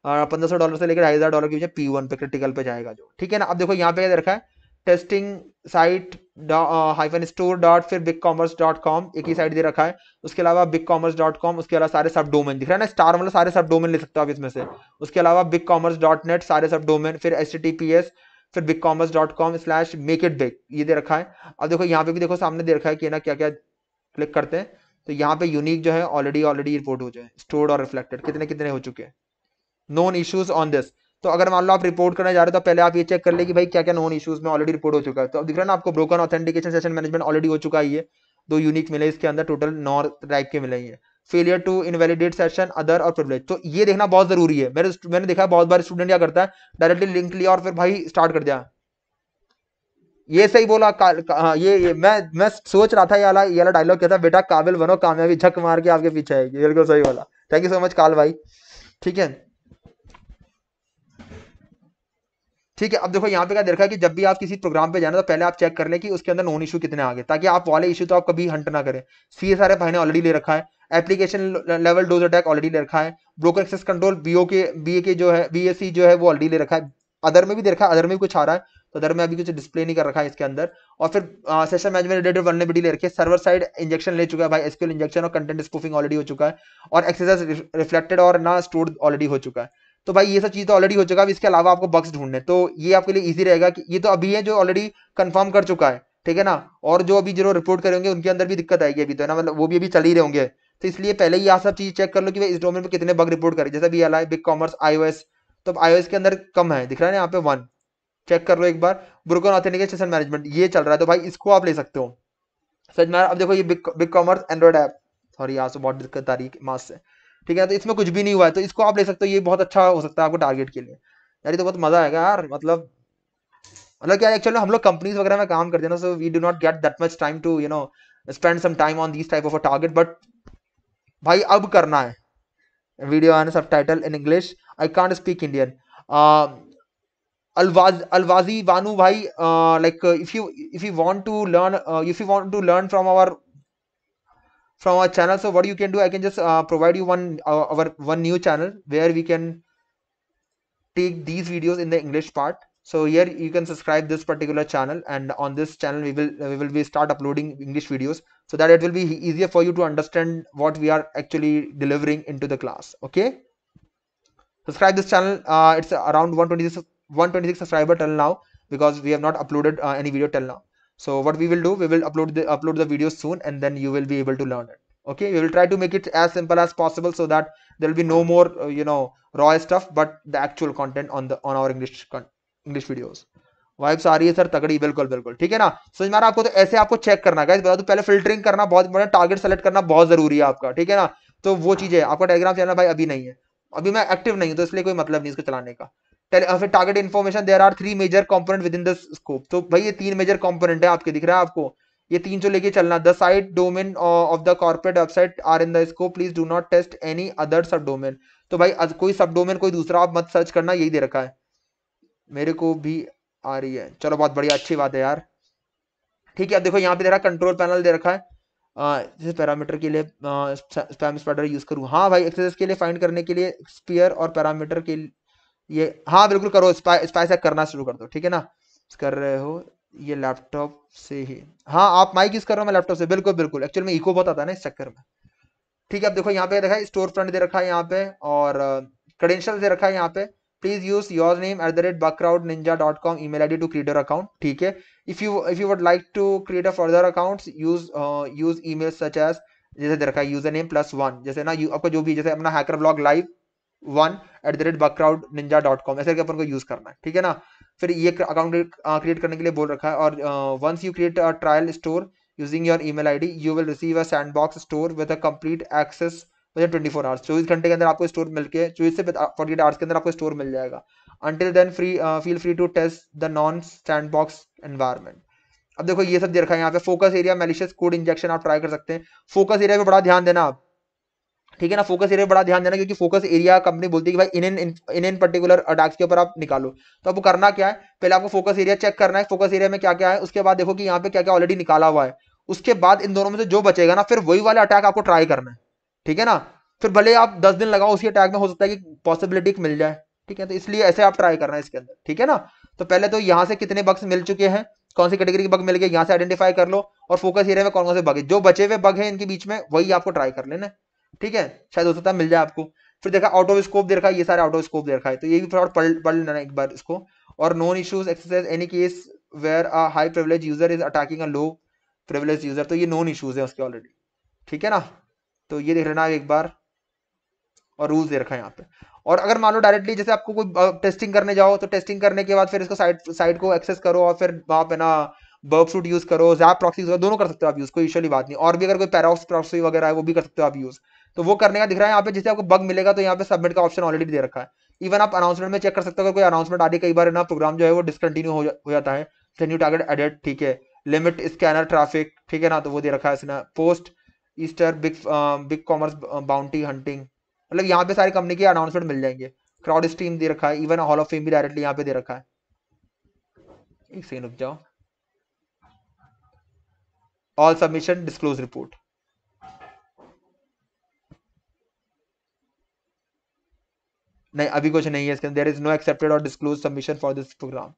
पंद्रह सौ डॉलर से लेकर ढाई हजार डॉलर के बीच में पी वन पे क्रिटिकल पे जाएगा जो ठीक है ना अब देखो यहाँ पे देखा है testing site hyphen store dot फिर बिग कॉमर्स डॉट कॉम एक ही साइड दे रखा है उसके अलावा बिग कॉमर्स डॉट कॉम उसके अलावा सारे सब डोमेन दिख रहा है ना स्टार मतलब सारे सब डोमेन ले सकते हो आप इसमें से उसके अलावा बिग कॉमर्स डॉट नेट सारे सब डोमेन फिर एच टी पी एस फिर BigCommerce dot com slash make it big ये दे रखा है अब देखो यहाँ पे भी देखो सामने दे रखा है कि ना क्या क्या क्लिक करते हैं तो यहाँ पे यूनिक जो है ऑलरेडी ऑलरेडी रिपोर्ट हो जाए स्टोर्ड और रिफ्लेक्टेड कितने कितने हो चुके हैं नोन इशूज ऑन दिस तो अगर मान लो आप रिपोर्ट करने जा रहे हो तो पहले आप ये चेक कर ले कि भाई क्या क्या नॉन इश्यूज में ऑलरेडी रिपोर्ट हो चुका है तो अब दिख रहा है ना आपको broken authentication session management already हो चुका ही है दो यूनिक मिले इसके अंदर टोटल नौ टाइप के मिले हैं failure to invalidate session other और प्रिवलेज तो ये देखना बहुत जरूरी है मेरे मैंने देखा बहुत बार स्टूडेंट क्या करता है डायरेक्टली लिंक लिया और फिर भाई स्टार्ट कर दिया ये सही बोला का, का, हाँ, ये, ये मैं मैं सोच रहा था ये वाला ये वाला डायलॉग कहता बेटा काबिल बनो कामयाबी झक मार के आपके पीछे आएगी बिल्कुल सही वाला थैंक यू सो मच काल भाई ठीक है ठीक है अब देखो यहाँ पे क्या देखा है कि जब भी आप किसी प्रोग्राम पे जाना तो पहले आप चेक कर लें कि उसके अंदर नॉन इशू कितने आ गए ताकि आप वाले इशू तो आप कभी हंट ना करें सी एस आर एफ ने ऑलरेडी ले रखा है application level DoS attack already ले रखा है ब्रोकर एक्सेस कंट्रोल बीओ के बी के जो है बी जो है वो ऑलरेडी ले रखा है अदर में भी देखा है अदर में भी कुछ आ रहा है तो अदर में अभी कुछ डिस्प्ले नहीं कर रखा है इसके अंदर और फिर सेशन मैनेजमेंट रिलेटेड वनबिलिटी ले रखे सर्वर साइड इंजेक्शन ले चुका है भाई एसक्यूल इंजेक्शन और कंटेंट स्कूफिंग ऑलरेडी हो चुका है और एक्सरसाइज रिफ्लेक्टेड और ना स्टोर्ड ऑलरेडी हो चुका है तो भाई ये सब चीज़ तो ऑलरेडी हो चुका है इसके अलावा आपको बक्स ढूंढने तो ये आपके लिए ईजी रहेगा कि ये तो अभी है जो ऑलरेडी कंफर्म कर चुका है ठीक है ना और जो अभी जो रिपोर्ट करेंगे उनके अंदर भी दिक्कत आएगी अभी तो ना मतलब वो भी अभी चल ही रहेंगे तो इसलिए पहले ही आप सब चीज़ चेक कर लो कि इस डोमेन में कितने बग रिपोर्ट करें जैसे भी एल बिग कॉमर्स आईओएस तो आईओएस के अंदर कम है दिख रहा है ना यहाँ पे वन चेक कर लो एक बार ब्रोकन ऑथेंटिकेशन मैनेजमेंट ये चल रहा है तो भाई इसको आप ले सकते हो सच मैं अब देखो ये BigCommerce Android app sorry यहाँ से बहुत दिक्कत आ रही है मास से ठीक है तो इसमें कुछ भी नहीं हुआ है तो इसको आप ले सकते हो ये बहुत अच्छा हो सकता है आपको टारगेट के लिए यार ये तो बहुत मजा आएगा यार मतलब मतलब क्या एक्चुअली हम लोग कंपनीज वगैरह में काम करते हैं ना so we do not get that much time to you know spend some time on this type of a target but भाई अब करना है वीडियो एंड सब title in English I can't speak Indian always always wanna भाई like if you if you want to learn if you want to learn from our from our channel so what you can do i can just uh, provide you one uh, our one new channel where we can take these videos in the english part so here you can subscribe this particular channel and on this channel we will we will be start uploading english videos so that it will be easier for you to understand what we are actually delivering into the class okay subscribe this channel uh, it's around 126 126 subscriber till now because we have not uploaded uh, any video till now so what we will do we will upload the upload the video soon and then you will be able to learn it okay we will try to make it as simple as possible so that there will be no more uh, you know raw stuff but the actual content on the on our english english videos vibes आ रही है सर तगड़ी बिल्कुल बिल्कुल ठीक है ना समझ में आ रहा आपको तो ऐसे आपको चेक करना गाइस बता दूं पहले फिल्टरिंग करना बहुत बड़ा टारगेट सेलेक्ट करना बहुत जरूरी है आपका ठीक है ना तो वो चीज़ है आपका टेलीग्राम चैनल भाई अभी नहीं है अभी मैं एक्टिव नहीं हूँ तो इसलिए कोई मतलब नहीं इसको चलाने का Uh, फिर target information there are three major component within the scope तो भाई ये तीन मेजर कॉम्पोनेट है आपके दिख रहा है आपको ये तीन जो लेके चलना the site domain of the corporate website are in the scope please do not test any other subdomain तो भाई कोई सब डोमेन कोई दूसरा आप मत सर्च करना यही दे रखा है मेरे को भी आ रही है चलो बहुत बढ़िया अच्छी बात है यार ठीक है अब देखो यहाँ पे दे रहा कंट्रोल पैनल दे रखा है जैसे पैरामीटर के लिए स्पैम स्पैडर यूज करूँ हाँ भाई एक्सरसाइज के लिए फाइंड करने के लिए स्पीयर और पैरामीटर के ये हाँ बिल्कुल करो स्पाइस हैक करना शुरू कर दो ठीक है ना कर रहे हो ये लैपटॉप से ही हाँ आप माइक यूज कर रहे हो मैं लैपटॉप से बिल्कुल बिल्कुल एक्चुअल में इको बहुत आता है ना इस चक्कर में ठीक है अब देखो यहाँ पे देखा स्टोर फ्रंट दे रखा है यहाँ पे और क्रेडेंशियल दे रखा है यहाँ पे please use your name at the rate Bugcrowd ninja dot com email ID to टू क्रिएटर अकाउंट ठीक है if you if you would like to create a further account use use email such as जैसे दे रखा है यूजर नेम प्लस वन जैसे ना आपको जो भी जैसे अपना hacker blog live one at the rate Bugcrowd ninja dot com ऐसे करके अपन को यूज करना है ठीक है ना फिर ये अकाउंट क्रिएट करने के लिए बोल रखा है और once you create a trial store using your email ID you will receive a sandbox store with a complete access with twenty four hours चौबीस घंटे के अंदर आपको स्टोर मिल के चौबीस से फोर्टी एट आवर्स के अंदर आपको स्टोर मिल जाएगा until then free feel free to test the non sandbox environment अब देखो ये सब दे रखा है यहाँ पे focus area malicious code injection आप ट्राई कर सकते हैं फोकस एरिया पे बड़ा ध्यान देना आप ठीक है ना फोकस एरिया बड़ा ध्यान देना क्योंकि फोकस एरिया कंपनी बोलती है कि भाई इन इन इन इन पर्टिकुलर अटैक्स के ऊपर आप निकालो तो आपको करना क्या है पहले आपको फोकस एरिया चेक करना है फोकस एरिया में क्या क्या है उसके बाद देखो कि यहाँ पे क्या क्या ऑलरेडी निकाला हुआ है उसके बाद इन दोनों में से जो बचेगा ना फिर वही वाला अटैक आपको ट्राई करना है ठीक है ना फिर भले आप दस दिन लगाओ उसी अटैक में हो सकता है कि पॉसिबिलिटी मिल जाए ठीक है तो इसलिए ऐसे आप ट्राई करना है इसके अंदर ठीक है ना तो पहले तो यहाँ से कितने बग्स मिल चुके हैं कौन सी कैटेगरी के बग मिल गए यहाँ से आइडेंटिफाई कर लो और फोकस एरिया में कौन कौन से बग है जो बचे हुए बग है इनके बीच में वही आपको ट्राई कर लेना ठीक है शायद हो सकता है मिल जाए आपको फिर देखा ऑटोस्कोप दे रखा है ये सारे ऑटोस्कोप दे रखा है तो ये भी थोड़ा पढ़ पढ़ लेना एक बार इसको और non issues exercise any case where a high privilege user is attacking a low privilege user तो ये नॉन इश्यूज है उसके ऑलरेडी ठीक है ना तो ये देख लेना एक बार और रूल्स दे रखा है यहाँ पे और अगर मान लो डायरेक्टली जैसे आपको कोई टेस्टिंग करने जाओ तो टेस्टिंग करने के बाद फिर इसको साइड साइड को एक्सेस करो और फिर वहाँ पे ना बर्ब शूट यूज करो जैप प्रॉक्सी दोनों कर सकते हो आप यूज कोई इशू नहीं बात नहीं और भी अगर कोई पैराक्स प्रॉक्सी वगैरह है वो भी कर सकते हो आप यूज़ तो वो करने का दिख रहा है यहाँ पे जैसे आपको बग मिलेगा तो यहाँ पे सबमिट का ऑप्शन ऑलरेडी दे रखा है इवन आप अनाउंसमेंट में चेक कर सकते हो कोई अनाउंसमेंट आदि कई बार ना प्रोग्राम जो है वो डिसकंटिन्यू हो, जा, हो जाता है न्यू टारगेट एडेड ठीक है लिमिट स्कैनर ट्रैफिक ठीक है ना तो वो दे रखा है इसने post Easter big big commerce bounty hunting मतलब यहाँ पे सारी कंपनी के अनाउंसमेंट मिल जाएंगे क्राउड स्ट्रीम दे रखा है इवन हॉल ऑफ फेम भी डायरेक्टली यहाँ पे दे रखा है एक सेकंड रुक जाओ ऑल सबमिशन डिस्क्लोज रिपोर्ट नहीं अभी कुछ नहीं है इसके देर इज नो एक्सेप्टेड और disclose submission for this program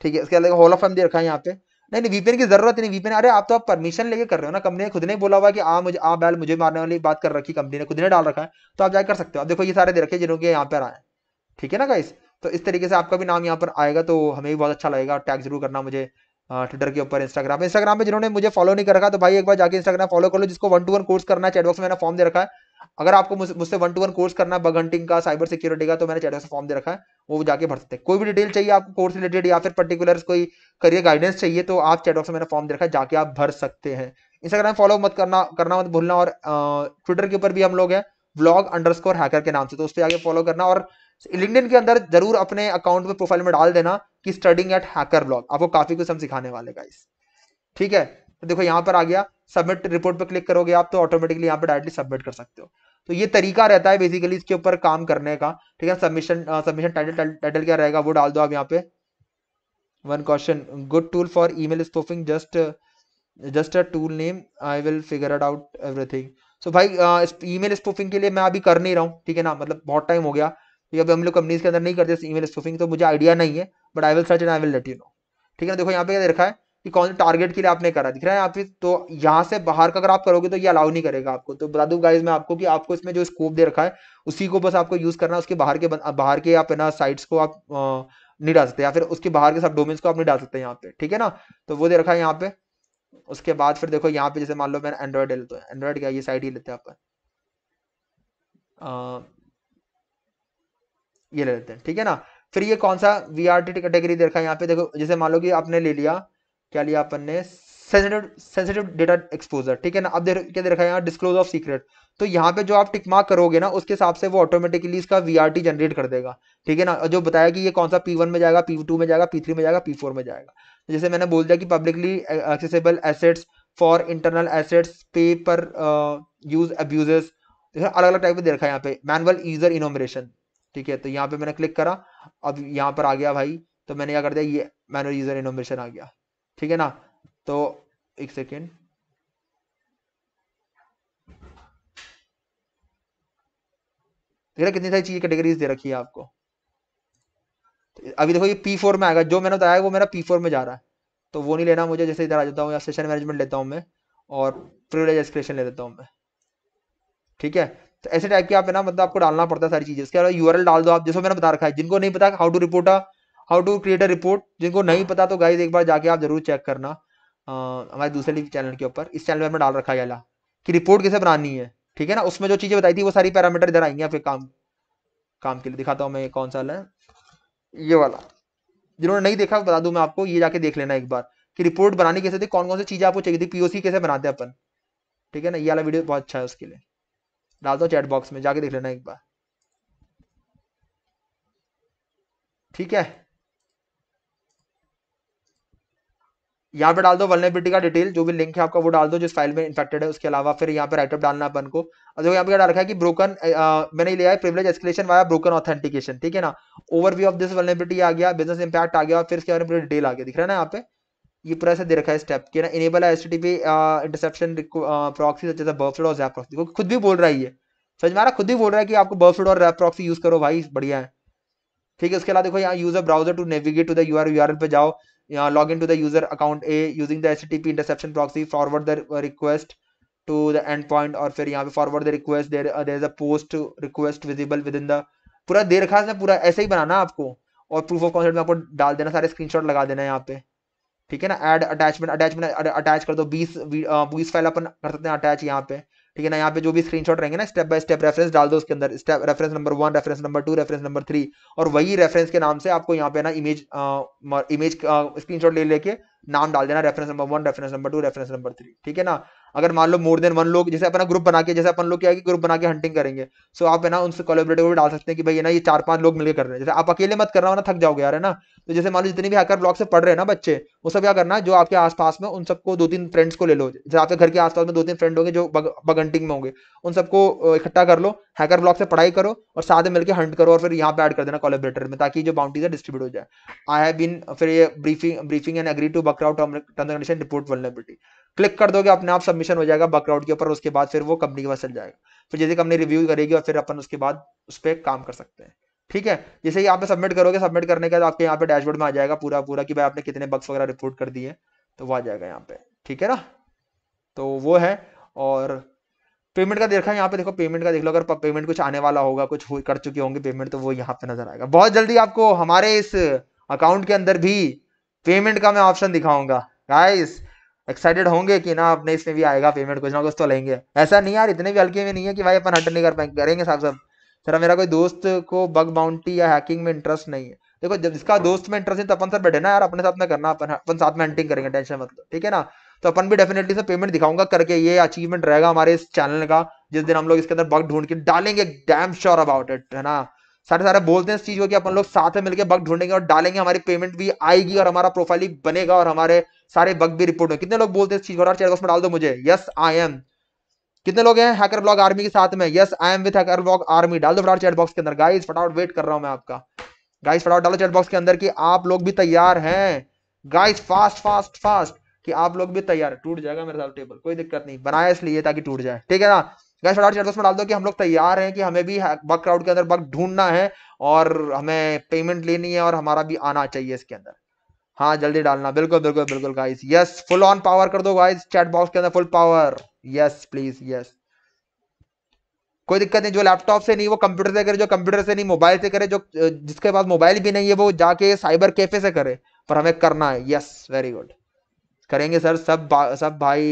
ठीक है इसके अलग हॉल ऑफ फेम दे रखा है यहाँ पे नहीं नहीं वीपीएन की जरूरत नहीं वीपीएन अरे आप तो आप परमिशन लेके कर रहे हो ना कंपनी ने खुद ने बोला हुआ कि आ मुझे आ बैल मुझे मारने वाली बात कर रखी कंपनी ने खुद ने डाल रखा है तो आप जाए कर सकते हो आप देखो ये सारे दे रखे के यहाँ पर आए ठीक है ना गाइस तो इस तरीके से आपका भी नाम यहाँ पर आएगा तो हमें भी बहुत अच्छा लगेगा टैग जरूर करना मुझे ट्विटर के ऊपर इंस्टाग्राम इंस्टाग्राम पे जिन्होंने मुझे फॉलो नहीं कर रखा तो भाई एक बार जाके इंस्टाग्राम फॉलो कर लो जिसको वन टू वन कोर्स करना है चैटबॉक्स में मैंने फॉर्म दे रखा है अगर आपको मुझसे वन टू वन कोर्स करना है बग का साइबर सिक्योरिटी का तो मैंने से फॉर्म दे रखा है वो जाके भर सकते हैं कोई भी डिटेल चाहिए आपको कोर्स रिलेटेड या फिर पर्टिकुलर कोई करियर गाइडेंस चाहिए तो आप चैटर से में मैंने फॉर्म दे रखा है जाके आप भर सकते हैं इंस्टाग्राम फॉलो मत करना करना मत भूलना और ट्विटर के ऊपर भी हम लोग हैं ब्लॉग अंडर स्कोर हैकर के नाम से तो उस पर आगे फॉलो करना और लिंकडिन के अंदर जरूर अपने अकाउंट में प्रोफाइल में डाल देना कि स्टडिंग एट हैकर ब्लॉग आपको काफी कुछ हम सिखाने वाले गाइस ठीक है तो देखो यहां पर आ गया सबमिट रिपोर्ट पर क्लिक करोगे आप तो ऑटोमेटिकली यहाँ पर डायरेक्टली सबमिट कर सकते हो तो ये तरीका रहता है बेसिकली इसके ऊपर काम करने का ठीक है सबमिशन सबमिशन टाइटल टाइटल क्या रहेगा वो डाल दो आप यहाँ पे one question good tool for email spoofing just just a tool name I will figure it out everything so भाई ई मेल स्टोफिंग के लिए मैं अभी कर नहीं रहा हूँ ठीक है ना मतलब बहुत टाइम हो गया ठीक है हम लोग कंपनीज के अंदर नहीं करते ई मेल स्टोफिंग तो मुझे आइडिया नहीं है but I will search and I will let you know ठीक है देखो यहाँ पे क्या रखा है कि कौन से टारगेट के लिए आपने करा दिख रहा है आप फिर तो यहाँ से बाहर का अगर आप करोगे तो ये अलाउ नहीं करेगा आपको तो बता दू गाइज मैं आपको कि आपको इसमें जो स्कोप दे रखा है उसी को बस आपको यूज़ करना है उसके बाहर के बाहर के आप ना साइट्स को आप नहीं डाल सकते या फिर उसके बाहर के सब डोमेन्स को आप नहीं डाल सकते यहाँ पे ठीक है ना तो वो दे रखा है यहाँ पे उसके बाद फिर देखो यहाँ पे जैसे मान लो मैंने एंड्रॉइड ले लेता हूँ एंड्रॉयड क्या ये साइड ही लेते हैं अपन ये ले लेते हैं ठीक है ना फिर ये कौन सा वी आर टी कैटेगरी देखा यहाँ पे देखो जैसे मान लो कि आपने ले लिया क्या लिया अपन ने सेंसिटिव डेटा एक्सपोजर ठीक है ना अब क्या देखा यहाँ डिस्क्लोज ऑफ सीक्रेट तो यहाँ पे जो आप मार्क करोगे ना उसके हिसाब से वो ऑटोमेटिकली इसका वी जनरेट कर देगा ठीक है ना जो बताया कि ये कौन सा पी में जाएगा पी में जाएगा पी में जाएगा पी में जाएगा जैसे मैंने बोल दिया कि publicly accessible assets for internal assets पे पर यूज अब्यूजेस अलग अलग टाइप में देखा है यहाँ पे मैनुअल यूजर इनोमरेशन ठीक है तो यहाँ पे मैंने क्लिक करा अब यहाँ पर आ गया भाई तो मैंने क्या कर दिया ये मैनुअल यूजर इनोमरेशन आ गया ठीक है ना तो एक सेकेंड कितनी सारी चीज कैटेगरीज दे रखी है आपको अभी देखो ये पी फोर में आएगा जो मैंने बताया वो मेरा पी फोर में जा रहा है तो वो नहीं लेना मुझे जैसे इधर आ जाता हूँ या सेशन मैनेजमेंट लेता हूँ मैं और प्रिवलेज एस्क्रेशन ले लेता हूँ मैं ठीक है तो ऐसे टाइप की आप है ना मतलब आपको डालना पड़ता है सारी चीजें इसके अलावा यूआरएल डाल दो आप जैसे मैंने बता रखा है जिनको नहीं पता how to report how to create a report जिनको नहीं पता तो गाइज एक बार जाके आप जरूर चेक करना हमारे दूसरे चैनल के ऊपर इस चैनल में डाल रखा गया कि रिपोर्ट कैसे बनानी है ठीक है ना उसमें जो चीजें बताई थी वो सारी पैरामीटर इधर आएंगे आपके काम काम के लिए दिखाता हूँ मैं कौन सा है ये वाला जिन्होंने नहीं देखा बता दू मैं आपको ये जाके देख लेना एक बार कि रिपोर्ट बनानी कैसे थी कौन कौन सी चीजें आपको चाहिए थी पीओसी कैसे बनाते हैं अपन ठीक है ना ये वाला वीडियो बहुत अच्छा है उसके लिए डालता हूँ चैट बॉक्स में जाके देख लेना एक बार ठीक है यहाँ पे डाल दो वर्नेबिलिटी का डिटेल जो भी लिंक है आपका वो डाल दो जिस फाइल में इन्फेक्टेड है उसके अलावा फिर यहाँ पे राइटअप डालना अपन को और देखो यहाँ पे क्या डाल रखा है कि ब्रोकन मैंने लिया है privilege escalation via broken authentication ठीक है ना ओवरव्यू ऑफ दिस वर्नेबिलिटी आ गया बिजनेस इंपैक्ट आ गया फिर इसके बारे में डिटेल आ गया दिख रहा है ना यहाँ पे ये पूरा ऐसा दे रखा है स्टेप की ना इनेबल है as interception proxy such as और जैप प्रॉक्सी खुद भी बोल रहा है ये समझ मारा खुद भी बोल रहा है कि आपको बर्फलोड और रैप प्रॉक्सी यूज करो भाई बढ़िया है ठीक है उसके अलावा देखो यहाँ use a browser to navigate to the U R पे जाओ yeah, log into the user account A using the HTTP interception proxy, forward the request to the endpoint or fir yahan pe forward the request there uh, there is a post request visible within the pura de rakha hai na pura aise hi banana aapko aur proof of concept mein aapko dal dena sare screenshot laga dena है यहाँ पे ठीक है ना ऐड attachment अटैचमेंट अटैच कर दो 20 बीस फाइल अपन कर सकते हैं अटैच यहाँ पे ठीक है ना यहाँ पे जो भी स्क्रीनशॉट रहेंगे ना स्टेप बाय स्टेप रेफरेंस डाल दो उसके अंदर step reference number one reference number two reference number three और वही रेफरेंस के नाम से आपको यहाँ पे ना इमेज आ, इमेज शॉट ले लेके नाम डाल देना reference number one reference number two reference number three ठीक है ना अगर मान लो मोर देन वन लोग जैसे अपना ग्रुप बना के जैसे अपन लोग क्या है कि ग्रुप बना के हंटिंग करेंगे सो आप है ना उनसे कोलेबरेटिव डाल सकते हैं कि भाई है ना ये चार पांच लोग मिलकर कर रहे हैं जैसे आप अकेले मत करना ना थक जाओगे यार है ना तो जैसे मान लो जितने भी हैकर ब्लॉग से पढ़ रहे हैं ना बच्चे वो सब क्या करना जो आपके आसपास में उन सबको दो तीन फ्रेंड्स को ले लो जैसे आपके घर के आसपास में दो तीन फ्रेंड होंगे जो बगंटिंग में होंगे उन सबको इकट्ठा कर लो हैकर ब्लॉग से पढ़ाई करो और साथ में मिलकर हंट करो और फिर यहाँ पे ऐड कर देना कॉलेबरेटर में ताकि जो बाउंड्रीज है डिस्ट्रीब्यूट हो जाए आई हैव बीन फिर ये briefing briefing and agree to Bugcrowd condition report vulnerability click कर दोगे अपने आप सबमिशन हो जाएगा बकराउट के ऊपर उसके बाद फिर वो कंपनी के पास चल जाएगा फिर जैसे कंपनी रिव्यू करेगी और फिर अपन उसके बाद उस पर काम कर सकते हैं ठीक है जैसे ही यहाँ पे सबमिट करोगे सबमिट करने के बाद आपके यहाँ पे डैशबोर्ड में आ जाएगा पूरा पूरा कि भाई आपने कितने बक्स वगैरह रिपोर्ट कर दिए तो वो आ जाएगा यहाँ पे ठीक है ना तो वो है और पेमेंट का देखा यहाँ पे देखो पेमेंट का देख लो अगर पेमेंट कुछ आने वाला होगा कुछ हो, कर चुकी होंगे पेमेंट तो वो यहाँ पे नजर आएगा बहुत जल्दी आपको हमारे इस अकाउंट के अंदर भी पेमेंट का मैं ऑप्शन दिखाऊंगा गाइस एक्साइटेड होंगे कि ना अपने इसमें भी आएगा पेमेंट कुछ ना कुछ तो लेंगे ऐसा नहीं यार इतने भी हल्के में नहीं है कि भाई अपन हट नहीं कर पाएंगे करेंगे साहब सब सर मेरा कोई दोस्त को बग बाउंटी या हैकिंग में इंटरेस्ट नहीं है देखो जब जिसका दोस्त में इंटरेस्ट है तो अपन सर बैठे ना यार अपने साथ में करना अपन अपन साथ में हंटिंग करेंगे टेंशन मतलब ठीक है ना तो अपन भी डेफिनेटली से पेमेंट दिखाऊंगा करके ये अचीवमेंट रहेगा हमारे इस चैनल का जिस दिन हम लोग इसके अंदर बग ढूंढ के डालेंगे डैम श्योर अबाउट इट है ना सारे सारे बोलते हैं इस चीज को कि अपन लोग साथ में मिलकर बग ढूंढेंगे और डालेंगे हमारी पेमेंट भी आएगी और हमारा प्रोफाइल भी बनेगा और हमारे सारे बग भी रिपोर्ट होंगे कितने लोग बोलते हैं इस चीज को में डाल दो मुझे यस आई एम कितने लोग हैं हैकर ब्लॉग आर्मी के साथ में yes I am with hacker blog army डाल दो फटाफट चैट बॉक्स के अंदर गाइस फटाफट वेट कर रहा हूं मैं आपका गाइस फटाफट डालो चैट बॉक्स के अंदर कि आप लोग भी तैयार हैं गाइस फास्ट फास्ट फास्ट कि आप लोग भी तैयार टूट जाएगा मेरे साथ टेबल कोई दिक्कत नहीं बनाया इसलिए ताकि टूट जाए ठीक है ना गाइस फटाफट चैट बॉक्स में डाल दो कि हम लोग तैयार हैं कि हमें भी बग क्राउड के अंदर बग ढूंढना है और हमें पेमेंट लेनी है और हमारा भी आना चाहिए इसके अंदर हाँ जल्दी डालना बिल्कुल बिल्कुल बिल्कुल guys yes full on power कर दो गाइस चैट बॉक्स के अंदर full power yes please yes कोई दिक्कत नहीं जो लैपटॉप से नहीं वो कंप्यूटर से करे जो कंप्यूटर से नहीं मोबाइल से करे जो जिसके पास मोबाइल भी नहीं है वो जाके साइबर कैफे से करे पर हमें करना है यस वेरी गुड करेंगे सर सब सब भाई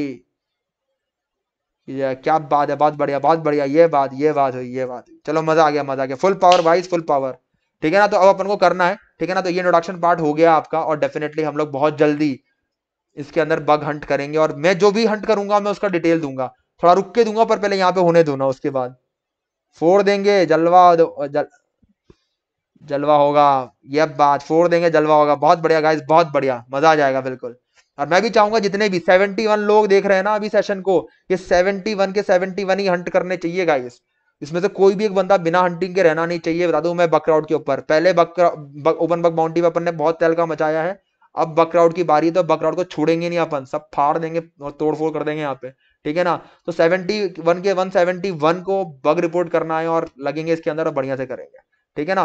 ये क्या बात है बहुत बढ़िया बहुत बढ़िया ये बात ये बात हुई ये बात चलो मजा आ गया मजा आ गया full power wise full power ठीक है ना तो अब अपन को करना है ठीक है ना तो ये इंट्रोडक्शन पार्ट हो गया आपका और डेफिनेटली हम लोग बहुत जल्दी इसके अंदर बग हंट करेंगे और मैं जो भी हंट करूंगा मैं उसका डिटेल दूंगा थोड़ा रुक के दूंगा पर पहले यहाँ पे होने दो ना उसके बाद फोड़ देंगे जलवा जल, जलवा होगा ये बात फोड़ देंगे जलवा होगा बहुत बढ़िया गाइस बहुत बढ़िया मजा आ जाएगा बिल्कुल और मैं भी चाहूंगा जितने भी वन लोग देख रहे हैं ना अभी सेशन को ये वन के वन ही हंट करने चाहिए गाइस इसमें से कोई भी एक बंदा बिना हंटिंग के रहना नहीं चाहिए बता दू मैं बकराउट के ऊपर पहले बकरा ओपन बक बाउंड्री पर अपन ने बहुत तहलका मचाया है अब बकराउट की बारी है तो बकराउट को छोड़ेंगे नहीं अपन सब फाड़ देंगे और तोड़फोड़ कर देंगे यहाँ पे ठीक है ना तो सेवेंटी वन के वन सेवेंटी वन को बग रिपोर्ट करना है और लगेंगे इसके अंदर और बढ़िया से करेंगे ठीक है ना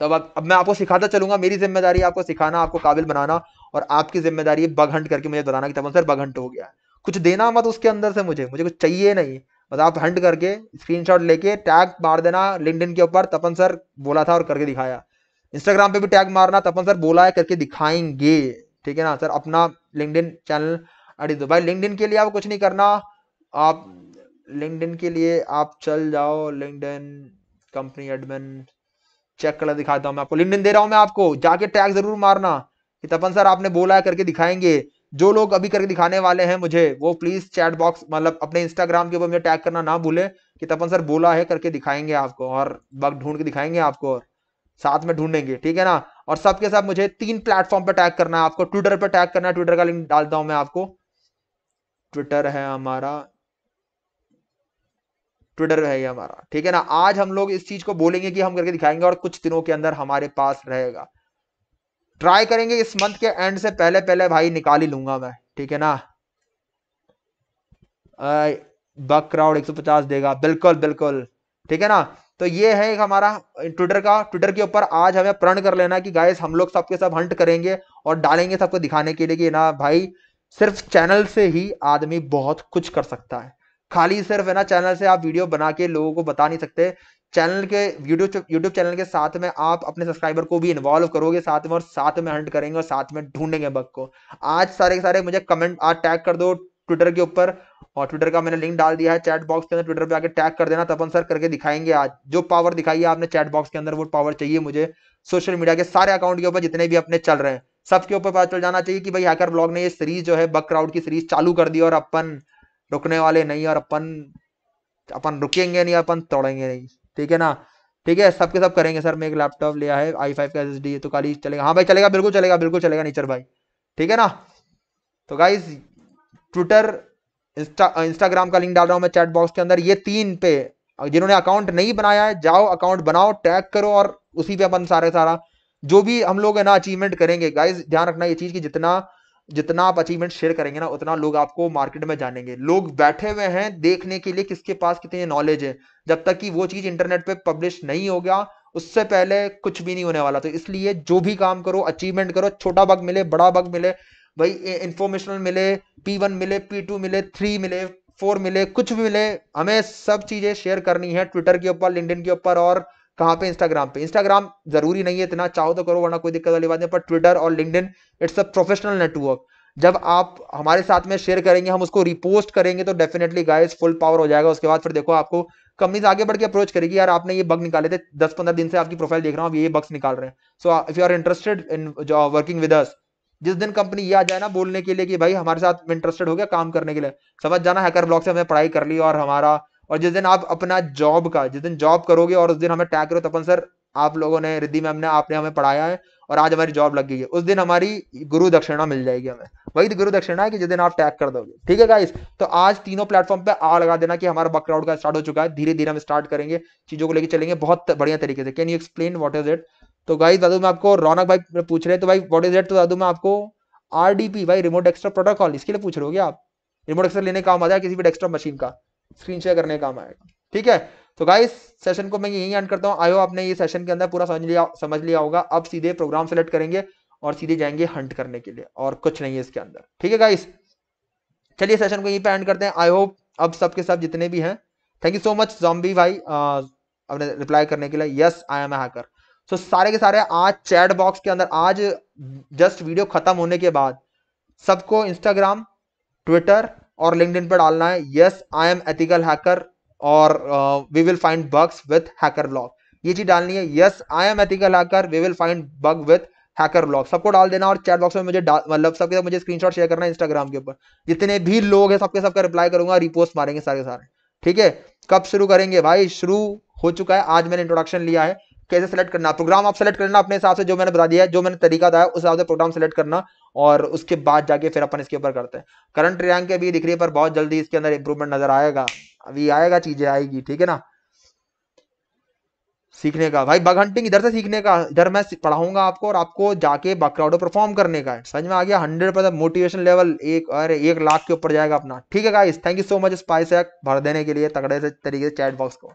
तो अब अब मैं आपको सिखाता चलूंगा मेरी जिम्मेदारी आपको सिखाना आपको काबिल बनाना और आपकी जिम्मेदारी है बग हंट करके मुझे बताना कि तब सर बग हंट हो गया कुछ देना मत उसके अंदर से मुझे मुझे कुछ चाहिए नहीं बस आप हंट करके स्क्रीनशॉट लेके टैग मार देना लिंकडिन के ऊपर तपन सर बोला था और करके दिखाया इंस्टाग्राम पे भी टैग मारना तपन तो सर बोला है करके दिखाएंगे ठीक है ना सर अपना लिंकडिन चैनल अड़ी दो भाई लिंकडिन के लिए आप कुछ नहीं करना आप लिंकडिन के लिए आप चल जाओ लिंकडिन कंपनी एडमिन चेक कर दिखाता हूँ मैं आपको लिंकडिन दे रहा हूँ मैं आपको जाके टैग जरूर मारना कि तपन सर आपने बोला है करके दिखाएंगे जो लोग अभी करके दिखाने वाले हैं मुझे वो प्लीज चैट बॉक्स मतलब अपने इंस्टाग्राम के ऊपर मुझे टैग करना ना भूले कि तपन सर बोला है करके दिखाएंगे आपको और बग ढूंढ के दिखाएंगे आपको और साथ में ढूंढेंगे ठीक है ना और सबके साथ मुझे तीन प्लेटफॉर्म पर टैग करना है आपको ट्विटर पर टैग करना है ट्विटर का लिंक डालता हूं मैं आपको ट्विटर है हमारा ट्विटर है हमारा ठीक है ना आज हम लोग इस चीज को बोलेंगे कि हम करके दिखाएंगे और कुछ दिनों के अंदर हमारे पास रहेगा ट्राई करेंगे इस मंथ के एंड से पहले पहले भाई निकाल ही लूंगा मैं ठीक है ना बक क्राउड 150 देगा बिल्कुल बिल्कुल ठीक है ना तो ये है एक हमारा ट्विटर का ट्विटर के ऊपर आज हमें प्रण कर लेना कि गाइस हम लोग सबके सब हंट करेंगे और डालेंगे सबको दिखाने के लिए कि ना भाई सिर्फ चैनल से ही आदमी बहुत कुछ कर सकता है खाली सिर्फ है ना चैनल से आप वीडियो बना के लोगों को बता नहीं सकते चैनल के यूट्यूब यूट्यूब चैनल के साथ में आप अपने सब्सक्राइबर को भी इन्वॉल्व करोगे साथ में और साथ में हंट करेंगे और साथ में ढूंढेंगे बग को आज सारे के सारे मुझे कमेंट आज टैग कर दो ट्विटर के ऊपर और ट्विटर का मैंने लिंक डाल दिया है चैट बॉक्स के अंदर ट्विटर पे आके टैग कर देना तपन सर करके दिखाएंगे आज जो पावर दिखाई है आपने चैट बॉक्स के अंदर वो पावर चाहिए मुझे सोशल मीडिया के सारे अकाउंट के ऊपर जितने भी अपने चल रहे हैं सबके ऊपर पता चल जाना चाहिए कि भाई हैकर ब्लॉग ने ये सीरीज जो है बक क्राउड की सीरीज चालू कर दी और अपन रुकने वाले नहीं और अपन अपन रुकेंगे नहीं अपन तोड़ेंगे नहीं ठीक है ना ठीक है सबके सब करेंगे सर मैं एक लैपटॉप लिया है आई फाइव का एस तो काली चलेगा हाँ भाई चलेगा बिल्कुल चलेगा बिल्कुल चलेगा नीचर भाई ठीक है ना तो गाइज ट्विटर इंस्टा इंस्टाग्राम का लिंक डाल रहा हूं मैं चैट बॉक्स के अंदर ये तीन पे जिन्होंने अकाउंट नहीं बनाया है जाओ अकाउंट बनाओ टैग करो और उसी पे अपन सारे सारा जो भी हम लोग है ना अचीवमेंट करेंगे गाइज ध्यान रखना ये चीज़ की जितना जितना आप अचीवमेंट शेयर करेंगे ना उतना लोग आपको मार्केट में जानेंगे लोग बैठे हुए हैं देखने के लिए किसके पास कितने नॉलेज है जब तक कि वो चीज़ इंटरनेट पे पब्लिश नहीं हो गया उससे पहले कुछ भी नहीं होने वाला तो इसलिए जो भी काम करो अचीवमेंट करो छोटा बग मिले बड़ा बग मिले भाई इंफॉर्मेशनल मिले पी वन मिले पी टू मिले थ्री मिले फोर मिले कुछ भी मिले हमें सब चीजें शेयर करनी है ट्विटर के ऊपर लिंकडिन के ऊपर और कहाँ पे इंस्टाग्राम पे इंस्टाग्राम जरूरी नहीं है इतना चाहो तो करो वरना कोई दिक्कत वाली बात नहीं पर ट्विटर और LinkedIn it's a professional network जब आप हमारे साथ में शेयर करेंगे हम उसको रिपोस्ट करेंगे तो डेफिनेटली गाइस फुल पावर हो जाएगा उसके बाद फिर देखो आपको कंपनीज आगे बढ़ के अप्रोच करेगी यार आपने ये बग निकाले थे दस पंद्रह दिन से आपकी प्रोफाइल देख रहा हूँ ये बग्स निकाल रहे हैं so if you are interested in working with us जिस दिन कंपनी ये आ जाए ना बोलने के लिए कि भाई हमारे साथ इंटरेस्टेड हो गया काम करने के लिए समझ जाना हैकर ब्लॉक से हमें पढ़ाई कर ली और हमारा और जिस दिन आप अपना जॉब का जिस दिन जॉब करोगे और उस दिन हमें टैग करो तपन सर आप लोगों ने रिद्धि मैम ने आपने हमें पढ़ाया है और आज हमारी जॉब लग गई है उस दिन हमारी गुरु दक्षिणा मिल जाएगी हमें वही तो गुरु दक्षिणा है कि जिस दिन आप टैग कर दोगे ठीक है गाइस तो आज तीनों प्लेटफॉर्म पे आ लगा देना कि हमारा बकराउड का स्टार्ट हो चुका है धीरे धीरे हम स्टार्ट करेंगे चीजों को लेकर चलेंगे बहुत बढ़िया तरीके से can you explain what is it तो गाइस दादू में आपको रौनक भाई पूछ रहे तो भाई वॉट इज डेट तो दादू में आपको आर भाई रिमोट डेस्कटॉप प्रोटोकॉल इसके लिए पूछ रहे हो आप रिमोट एक्सेस लेने काम आ जाए किसी भी डेस्कटॉप मशीन का स्क्रीन शेयर करने काम आएगा ठीक है तो गाइस सेशन को मैं यही एंड करता हूँ आयो आपने ये सेशन के अंदर पूरा समझ लिया समझ लिया होगा अब सीधे प्रोग्राम सेलेक्ट करेंगे और सीधे जाएंगे हंट करने के लिए और कुछ नहीं है इसके अंदर ठीक है गाइस चलिए सेशन को यहीं पे एंड करते हैं आई होप अब सबके सब जितने भी हैं thank you so much zombie भाई अपने रिप्लाई करने के लिए yes I am hacker so so, सारे के सारे आज चैट बॉक्स के अंदर आज जस्ट वीडियो खत्म होने के बाद सबको इंस्टाग्राम ट्विटर और लिंकड पर डालना है yes I am ethical hacker और we will find bugs with hacker blog ये चीज डालनी है yes I am ethical hacker we will find bug with hacker blog सबको डाल देना और चैट बॉक्स में मुझे मतलब सबके साथ मुझे स्क्रीनशॉट शेयर करना है इंस्टाग्राम के ऊपर जितने भी लोग हैं सबके सबका रिप्लाई करूंगा रिपोस्ट मारेंगे सारे सारे ठीक है कब शुरू करेंगे भाई शुरू हो चुका है आज मैंने इंट्रोडक्शन लिया है कैसे सेलेक्ट करना प्रोग्राम आप सेलेक्ट करना अपने हिसाब से जो मैंने बता दिया है जो मैंने तरीका था उस हिसाब से प्रोग्राम सेलेक्ट करना और उसके बाद जाके फिर अपन इसके ऊपर करते हैं करंट रैंक के अभी दिख रही है पर बहुत जल्दी इसके अंदर इंप्रूवमेंट नजर आएगा अभी आएगा चीजें आएगी ठीक है ना सीखने का भाई बग हंटिंग इधर से सीखने का इधर मैं पढ़ाऊंगा आपको और आपको जाके बकराउडो परफॉर्म करने का है समझ में आ गया हंड्रेड परसेंट मोटिवेशन लेवल एक अरे एक लाख के ऊपर जाएगा अपना ठीक है guys thank you so much spice भर देने के लिए तगड़े से तरीके से चैट बॉक्स को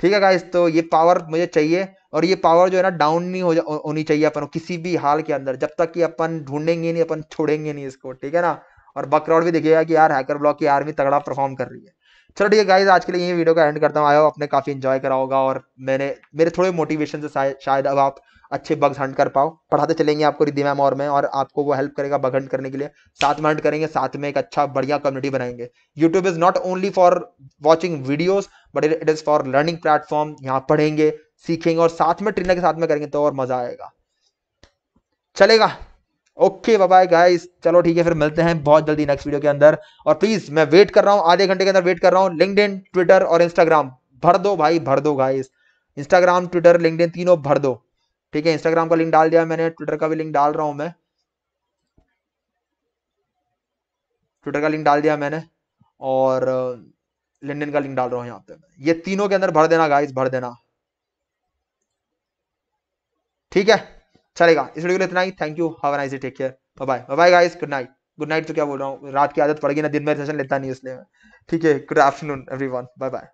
ठीक है गाइस तो ये पावर मुझे चाहिए और ये पावर जो है ना डाउन नहीं हो होनी चाहिए अपन किसी भी हाल के अंदर जब तक कि अपन ढूंढेंगे नहीं अपन छोड़ेंगे नहीं इसको ठीक है ना और बकरॉड भी देखिएगा कि यार हैकर ब्लॉक की आर्मी तगड़ा परफॉर्म कर रही है चलो ठीक है गाइज आज के लिए ये वीडियो का एंड करता हूँ आया आपने काफी इन्जॉय करा होगा और मैंने मेरे थोड़े मोटिवेशन से शायद अब आप अच्छे बग्स हंट कर पाओ पढ़ाते चलेंगे आपको रिद्धि मैम और मैं और आपको वो हेल्प करेगा बग हंट करने के लिए साथ में हंट करेंगे साथ में एक अच्छा बढ़िया कम्युनिटी बनाएंगे YouTube is not only for watching videos but it is for learning platform यहाँ पढ़ेंगे सीखेंगे और साथ में ट्रेनर के साथ में करेंगे तो और मज़ा आएगा चलेगा ओके बाय गाइस चलो ठीक है फिर मिलते हैं बहुत जल्दी नेक्स्ट वीडियो के अंदर और प्लीज मैं वेट कर रहा हूँ आधे घंटे के अंदर वेट कर रहा हूँ लिंकड ट्विटर और इंस्टाग्राम भर दो भाई भर दो गाइस इंस्टाग्राम ट्विटर लिंकड तीनों भर दो ठीक है इंस्टाग्राम का लिंक डाल दिया मैंने ट्विटर का भी लिंक डाल रहा हूं मैं ट्विटर का लिंक डाल दिया मैंने और लिंडन का लिंक डाल रहा हूं यहाँ पे ये तीनों के अंदर भर देना गाइस भर देना ठीक है चलेगा इस वीडियो के लिए इतना ही thank you have nice day take care bye bye guys good night good night तो क्या बोल रहा हूँ रात की आदत पड़ गई ना दिन में सेशन लेता नहीं इसलिए ठीक है good afternoon everyone bye bye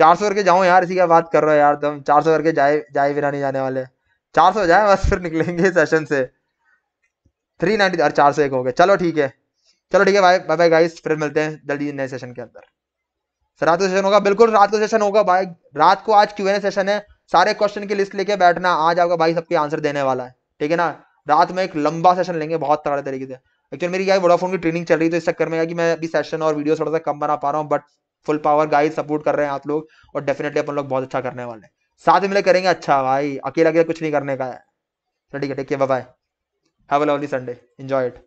चार सौ करके जाऊँ यार इसी का बात कर रहे हो यार तुम चार सौ करके जाए जाए बिना नहीं जाने वाले चार सौ जाए बस फिर निकलेंगे सेशन से थ्री नाइनटी और चार सौ एक हो गए चलो ठीक है चलो ठीक है भाई बाय गाइस फिर मिलते हैं जल्दी नए सेशन के अंदर फिर रात को सेशन होगा बिल्कुल रात को सेशन होगा भाई रात को आज क्यों सेशन है सारे क्वेश्चन की लिस्ट लेके बैठना आज आपका भाई सबके आंसर देने वाला है ठीक है ना रात में एक लंबा सेशन लेंगे बहुत तगड़े तरीके से एक्चुअली मेरी क्या वोडाफोन की ट्रेनिंग चल रही है तो इस चक्कर में कि मैं अभी सेशन और वीडियो थोड़ा सा कम बना पा रहा हूँ but full power guys support कर रहे हैं आप लोग और डेफिनेटली अपन लोग बहुत अच्छा करने वाले हैं साथ मिले करेंगे अच्छा भाई अकेला अकेला कुछ नहीं करने का है ठीक है ठीक है bye have a lovely Sunday enjoy it